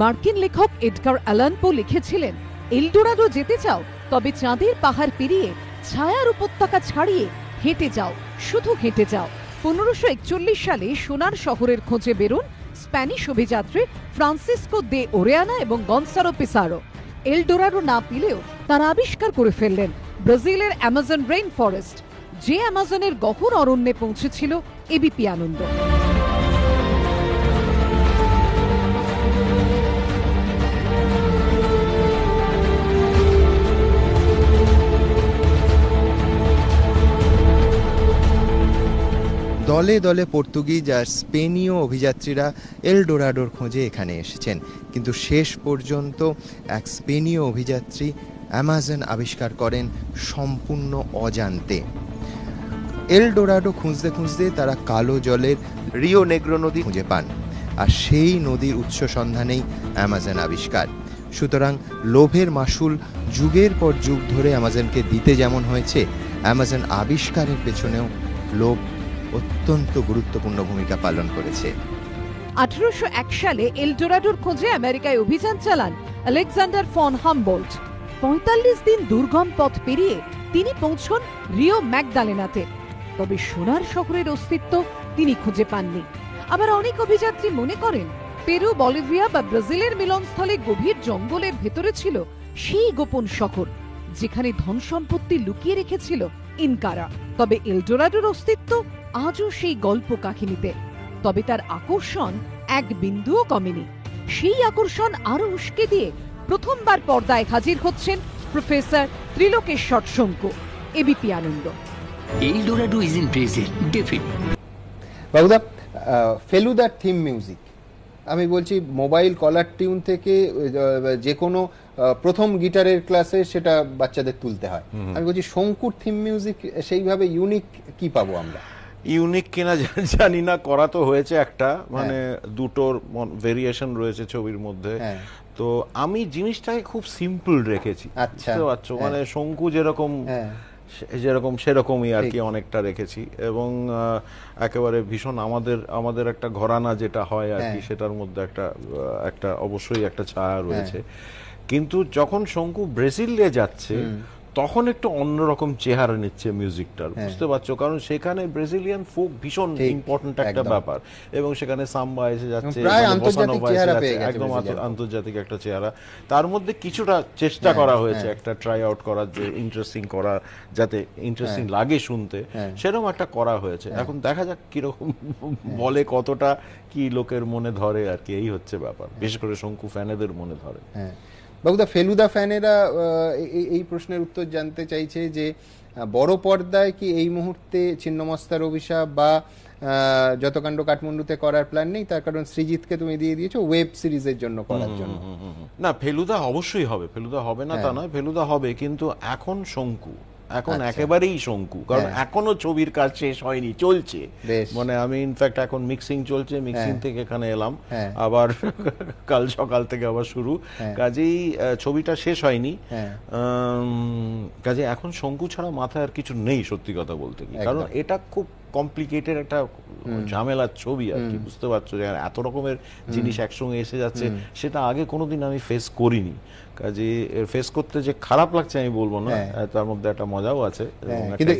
মার্কিন লেখক এডগার অ্যালানপো লিখেছিলেন এলডোরাডো যেতে চাও তবে চাঁদের পাহাড় পেরিয়ে ছায়ার উপত্যকা ছাড়িয়ে হেঁটে যাও শুধু হেঁটে যাও পনেরোশো একচল্লিশ সালে সোনার শহরের খোঁজে বেরুন স্প্যানিশ অভিযাত্রী ফ্রান্সিসকো দে ওরেয়ানা এবং গনসারো পিসারো এলডোরাডো না পেলেও তারা আবিষ্কার করে ফেললেন ব্রাজিলের অ্যামাজন রেইন ফরেস্ট যে অ্যামাজনের গহন অরণ্যে পৌঁছেছিল এবিপি আনন্দ দলে দলে পর্তুগিজ আর স্পেনীয় অভিযাত্রীরা এলডোরাডোর খোঁজে এখানে এসেছেন কিন্তু শেষ পর্যন্ত এক স্পেনীয় অভিযাত্রী অ্যামাজন আবিষ্কার করেন সম্পূর্ণ অজান্তে এলডোরাডো খুঁজতে খুঁজতে তারা কালো জলের রিও নেগ্রো নদী খুঁজে পান আর সেই নদীর উৎস সন্ধানেই অ্যামাজন আবিষ্কার সুতরাং লোভের মাসুল যুগের পর যুগ ধরে অ্যামাজনকে দিতে যেমন হয়েছে অ্যামাজন আবিষ্কারের পেছনেও লোভ অত্যন্ত গুরুত্বপূর্ণ ভূমিকা পালন করেছে আঠারোশো এক সালে এলডোরাডোর খোঁজে আমেরিকায় অভিযান চালান আলেকজান্ডার ফন হামবোল্ট পঁয়তাল্লিশ দিন দুর্গম পথ পেরিয়ে তিনি পৌঁছন রিও ম্যাকডালেনাতে তবে সোনার শহরের অস্তিত্ব তিনি খুঁজে পাননি আবার অনেক অভিযাত্রী মনে করেন পেরু বলিভিয়া বা ব্রাজিলের মিলনস্থলে গভীর জঙ্গলের ভেতরে ছিল সেই গোপন শহর যেখানে ধন সম্পত্তি লুকিয়ে রেখেছিল ইনকারা তবে এলডোরাডোর অস্তিত্ব আজও সেই গল্প কাহিনীতে তবে তার আকর্ষণ এক বিন্দুও কমেনি সেই আকর্ষণ আরো উস্কে দিয়ে প্রথমবার পর্দায় হাজির হচ্ছেন প্রফেসর Trilokeshwar Shonku ABP Ananda Eldorado is in Babuda theme music আমি বলছি মোবাইল কলার টিউন থেকে যে কোনো প্রথম গিটারের ক্লাসে সেটা বাচ্চাদের তুলতে হয় আমি বলছি শঙ্কুর থিম মিউজিক সেইভাবে ইউনিক কি পাবো আমরা ইউনিক কিনা জানি না করা তো হয়েছে একটা হ্যাঁ। মানে দুটোর ভেরিয়েশন রয়েছে ছবির মধ্যে হ্যাঁ। তো আমি জিনিসটাকে খুব সিম্পল রেখেছি আচ্ছা। বুঝতে পারছো হ্যাঁ। মানে শঙ্কু যেরকম যেরকম সেরকমই আর কি অনেকটা রেখেছি এবং একেবারে ভীষণ আমাদের আমাদের একটা ঘরানা যেটা হয় আর কি সেটার মধ্যে একটা একটা অবশ্যই একটা ছায়া রয়েছে কিন্তু যখন শঙ্কু ব্রাজিলে যাচ্ছে তখন একটু অন্যরকম চেহারা নিচ্ছে মিউজিকটার হ্যাঁ। বুঝতে পারছো কারণ সেখানে ব্রাজিলিয়ান ফোক ভীষণ ইম্পর্টেন্ট একটা ব্যাপার এবং সেখানে সাম্বা এসে যাচ্ছে মানে একদম আন্তর্জাতিক একটা চেহারা তার মধ্যে কিছুটা চেষ্টা হ্যাঁ, করা হয়েছে হ্যাঁ। একটা ট্রাই আউট করার যে ইন্টারেস্টিং করা যাতে ইন্টারেস্টিং লাগে শুনতে সেরকম একটা করা হয়েছে এখন দেখা যাক কিরকম বলে কতটা কি লোকের মনে ধরে আর কি এই হচ্ছে ব্যাপার বিশেষ করে শঙ্কু ফ্যানেদের মনে ধরে হ্যাঁ বাবুদা ফেলুদা ফ্যানেরা এই প্রশ্নের উত্তর জানতে চাইছে যে বড় পর্দায় কি এই মুহূর্তে ছিন্নমস্তার অভিশাপ বা যতকাণ্ড কাঠমান্ডুতে করার প্ল্যান নেই তার কারণ সৃজিতকে তুমি দিয়ে দিয়েছো ওয়েব সিরিজের জন্য করার জন্য না ফেলুদা অবশ্যই হবে ফেলুদা হবে না তা হ্যাঁ। নয় ফেলুদা হবে কিন্তু এখন শঙ্কু এখন আচ্ছা। একেবারেই শঙ্কু কারণ হ্যাঁ। এখনো ছবির কাজ শেষ হয়নি চলছে মানে আমি ইনফ্যাক্ট এখন মিক্সিং চলছে মিক্সিং হ্যাঁ। থেকে এখানে এলাম হ্যাঁ। আবার কাল সকাল থেকে আবার শুরু কাজেই ছবিটা শেষ হয়নি কাজে এখন শঙ্কু ছাড়া মাথায় আর কিছু নেই সত্যি কথা বলতে কি কারণ এটা খুব কমপ্লিকেটেড একটা ঝামেলার ছবি আর কি বুঝতে পারছো যে এত রকমের জিনিস একসঙ্গে এসে যাচ্ছে সেটা আগে কোনোদিন আমি ফেস করিনি কাজে এর ফেস করতে যে খারাপ লাগছে আমি বলবো না হ্যাঁ। তার মধ্যে একটা মজাও আছে হ্যাঁ, কিন্তু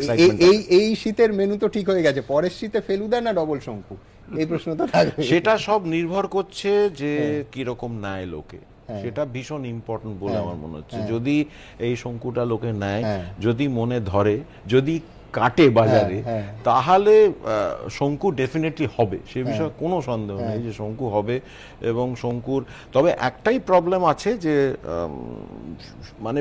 এই এই শীতের মেনু তো ঠিক হয়ে গেছে পরের শীতে ফেলুদা না ডবল শঙ্কু এই প্রশ্ন তো সেটা সব নির্ভর করছে যে হ্যাঁ। কিরকম নেয় লোকে সেটা ভীষণ ইম্পর্টেন্ট বলে আমার মনে হচ্ছে যদি এই শঙ্কুটা লোকে নেয় যদি মনে ধরে যদি কাটে হ্যাঁ, বাজারে হ্যাঁ। তাহলে শঙ্কু ডেফিনেটলি হবে সে হ্যাঁ। বিষয়ে কোনো সন্দেহ নেই যে শঙ্কু হবে এবং শঙ্কুর তবে একটাই প্রবলেম আছে যে মানে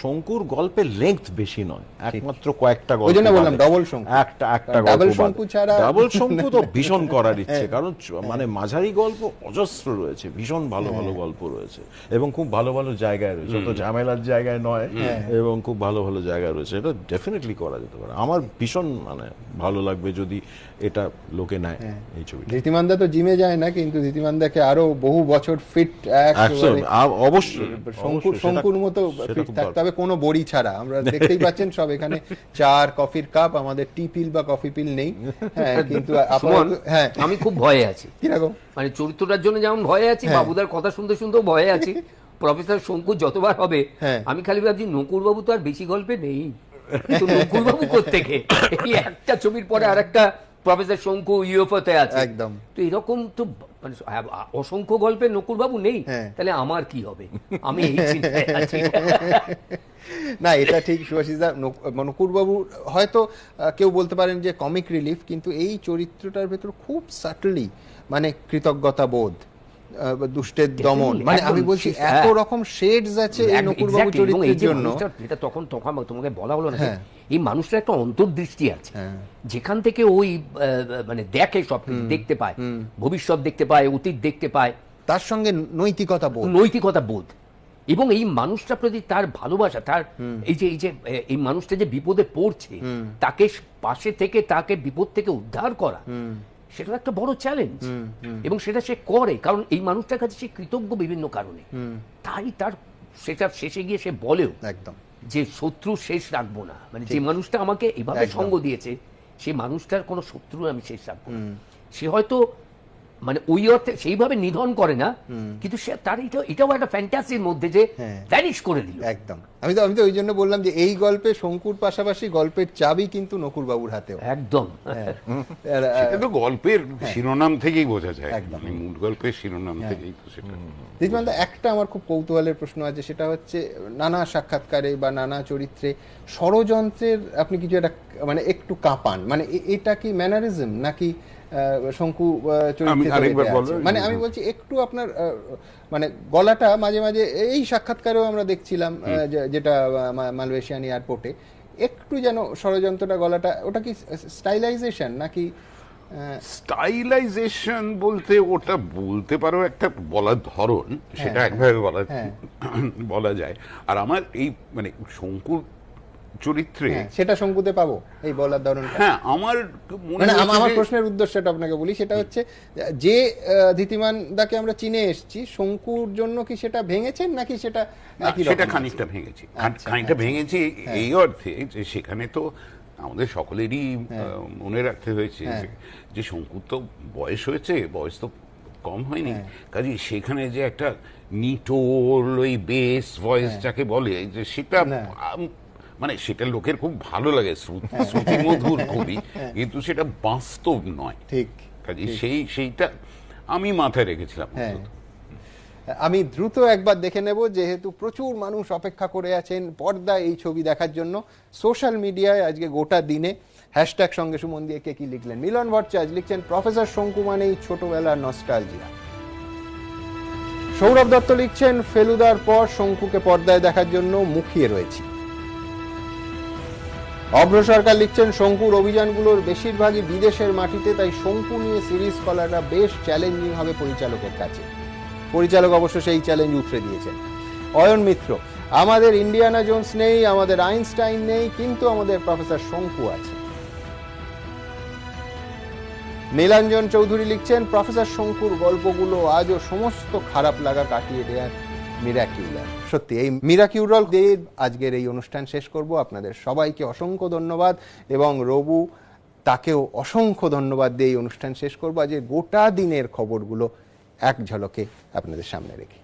শঙ্কুর গল্পের লেন্থ বেশি নয় একমাত্র কয়েকটা গল্প ওই জন্য বললাম ডাবল শঙ্কু একটা একটা গল্প ডাবল শঙ্কু ছাড়া ডাবল শঙ্কু তো ভীষণ করার ইচ্ছে হ্যাঁ। কারণ হ্যাঁ। মানে মাঝারি গল্প অজস্র রয়েছে ভীষণ ভালো ভালো হ্যাঁ। গল্প রয়েছে এবং খুব ভালো ভালো জায়গায় রয়েছে তো ঝামেলার জায়গায় নয় এবং খুব ভালো ভালো জায়গায় রয়েছে এটা ডেফিনেটলি করা যেতে পারে আমার ভীষণ মানে ভালো লাগবে যদি এটা লোকে নেয় এই ছবি রীতিমান্দা তো জিমে যায় না কিন্তু রীতিমান্দাকে আরো বহু বছর ফিট অবশ্যই শঙ্কুর শঙ্কুর মতো ফিট থাকে তবে কোনো বড়ি ছাড়া আমরা দেখতেই পাচ্ছেন সব এখানে চা আর কফির কাপ আমাদের টি পিল বা কফি পিল নেই হ্যাঁ কিন্তু হ্যাঁ আমি খুব ভয়ে আছি কিরকম মানে চরিত্রটার জন্য যেমন ভয়ে আছি হ্যাঁ। বাবুদার কথা শুনতে শুনতে ভয়ে আছি প্রফেসর শঙ্কু যতবার হবে হ্যাঁ। আমি খালি ভাবছি বাবু তো আর বেশি গল্পে নেই নকুরবাবু কোথেকে এই একটা ছবির পরে আর একটা প্রফেসর শঙ্কু ইউএফওতে আছে একদম তো এরকম তো মানে হ্যাঁ, অসংখ্য গল্পে নকুলবাবু নেই হ্যাঁ। তাহলে আমার কি হবে আমি এই চিন্তায় না এটা ঠিক নকুল বাবু হয়তো কেউ বলতে পারেন যে কমিক রিলিফ কিন্তু এই চরিত্রটার ভেতর খুব সাটলি মানে কৃতজ্ঞতা বোধ দুষ্টের দমন মানে আমি বলছি এত হ্যাঁ। রকম শেডস আছে এই নকুরবাবু চরিত্রের জন্য এটা তখন তখন তোমাকে বলা হলো না হ্যাঁ। এই মানুষটার একটা অন্তর্দৃষ্টি আছে হ্যাঁ। যেখান থেকে ওই মানে দেখে সব দেখতে পায় ভবিষ্যৎ দেখতে পায় অতীত দেখতে পায় তার সঙ্গে নৈতিকতা বোধ নৈতিকতা বোধ এবং এই মানুষটা প্রতি তার ভালোবাসা তার এই যে এই যে এই মানুষটা যে বিপদে পড়ছে তাকে পাশে থেকে তাকে বিপদ থেকে উদ্ধার করা সেটা একটা বড় চ্যালেঞ্জ এবং সেটা সে করে কারণ এই মানুষটার কাছে সে কৃতজ্ঞ বিভিন্ন কারণে তাই তার সেটা শেষে গিয়ে সে বলেও একদম যে শত্রু শেষ রাখবো না মানে যে মানুষটা আমাকে এভাবে সঙ্গ দিয়েছে সে মানুষটার কোনো শত্রু আমি শেষ রাখবো না সে হয়তো মানে ওই অর্থে সেইভাবে নিধন করে না কিন্তু সে তার এটা এটাও একটা ফ্যান্টাসির মধ্যে যে ভ্যানিশ করে দিল একদম আমি তো আমি তো ওই জন্য বললাম যে এই গল্পে শঙ্কুর পাশাপাশি গল্পের চাবি কিন্তু নকুর বাবুর হাতেও একদম কিন্তু হ্যাঁ। গল্পের হ্যাঁ। শিরোনাম থেকেই বোঝা যায় একদম মানে মূল গল্পের শিরোনাম হ্যাঁ। থেকেই তো সেটা দেখুন একটা আমার খুব কৌতূহলের প্রশ্ন আছে সেটা হচ্ছে নানা সাক্ষাৎকারে বা নানা চরিত্রে ষড়যন্ত্রের আপনি কিছু একটা মানে একটু কাঁপান মানে এটা কি ম্যানারিজম নাকি শঙ্কু চরিত্রে মানে আমি বলছি একটু আপনার মানে গলাটা মাঝে মাঝে এই সাক্ষাৎকারেও আমরা দেখছিলাম যেটা মালয়েশিয়ান এয়ারপোর্টে একটু যেন ষড়যন্ত্রটা গলাটা ওটা কি স্টাইলাইজেশন নাকি স্টাইলাইজেশন বলতে ওটা বলতে পারো একটা বলার ধরন সেটা হ্যাঁ। একভাবে বলা হ্যাঁ। বলা যায় আর আমার এই মানে শঙ্কুর চরিত্রে হ্যাঁ, সেটা শঙ্কুতে পাবো এই বলার ধরন হ্যাঁ আমার মানে আমার প্রশ্নের উদ্দেশ্যটা আপনাকে বলি সেটা হচ্ছে যে ধীতিমান দাকে আমরা চিনে এসেছি শঙ্কুর জন্য কি সেটা ভেঙেছেন নাকি সেটা সেটা খানিকটা ভেঙেছে আচ্ছা, খানিকটা আচ্ছা, ভেঙেছে হ্যাঁ। এই অর্থে যে সেখানে তো আমাদের সকলেরই হ্যাঁ। মনে রাখতে হয়েছে যে শঙ্কুর তো বয়স হয়েছে বয়স তো কম হয়নি কাজে সেখানে যে একটা নিটোর ওই বেস ভয়েস যাকে বলে যে সেটা মানে সেটা লোকের খুব ভালো লাগে শ্রুতি মধুর হ্যাঁ। কবি হ্যাঁ। কিন্তু সেটা বাস্তব নয় ঠিক কাজে সেই সেইটা আমি মাথায় রেখেছিলাম হ্যাঁ। আমি দ্রুত একবার দেখে নেব যেহেতু প্রচুর মানুষ অপেক্ষা করে আছেন পর্দা এই ছবি দেখার জন্য সোশ্যাল মিডিয়ায় আজকে গোটা দিনে হ্যাশট্যাগ সঙ্গে সুমন দিয়ে কে কি লিখলেন মিলন ভট্টাচার্য লিখছেন প্রফেসর শঙ্কু মানে এই ছোটবেলার নস্টালজিয়া সৌরভ দত্ত লিখছেন ফেলুদার পর শঙ্কুকে পর্দায় দেখার জন্য মুখিয়ে রয়েছি অগ্র সরকার লিখছেন শঙ্কুর অভিযানগুলোর বেশিরভাগই বিদেশের মাটিতে তাই শঙ্কু নিয়ে সিরিজ কলাটা বেশ চ্যালেঞ্জিং হবে পরিচালকের কাছে পরিচালক অবশ্য সেই চ্যালেঞ্জ উঠে দিয়েছেন অয়ন মিত্র আমাদের ইন্ডিয়ানা জোন্স নেই আমাদের আইনস্টাইন নেই কিন্তু আমাদের প্রফেসর শঙ্কু আছে নীলাঞ্জন চৌধুরী লিখছেন প্রফেসর শঙ্কুর গল্পগুলো আজও সমস্ত খারাপ লাগা কাটিয়ে দেয়ার মিরাকিউলার সত্যি এই মিরাকিউরল দিয়ে আজকের এই অনুষ্ঠান শেষ করব আপনাদের সবাইকে অসংখ্য ধন্যবাদ এবং রবু তাকেও অসংখ্য ধন্যবাদ দিয়ে এই অনুষ্ঠান শেষ করব আজকে গোটা দিনের খবরগুলো এক ঝলকে আপনাদের সামনে রেখে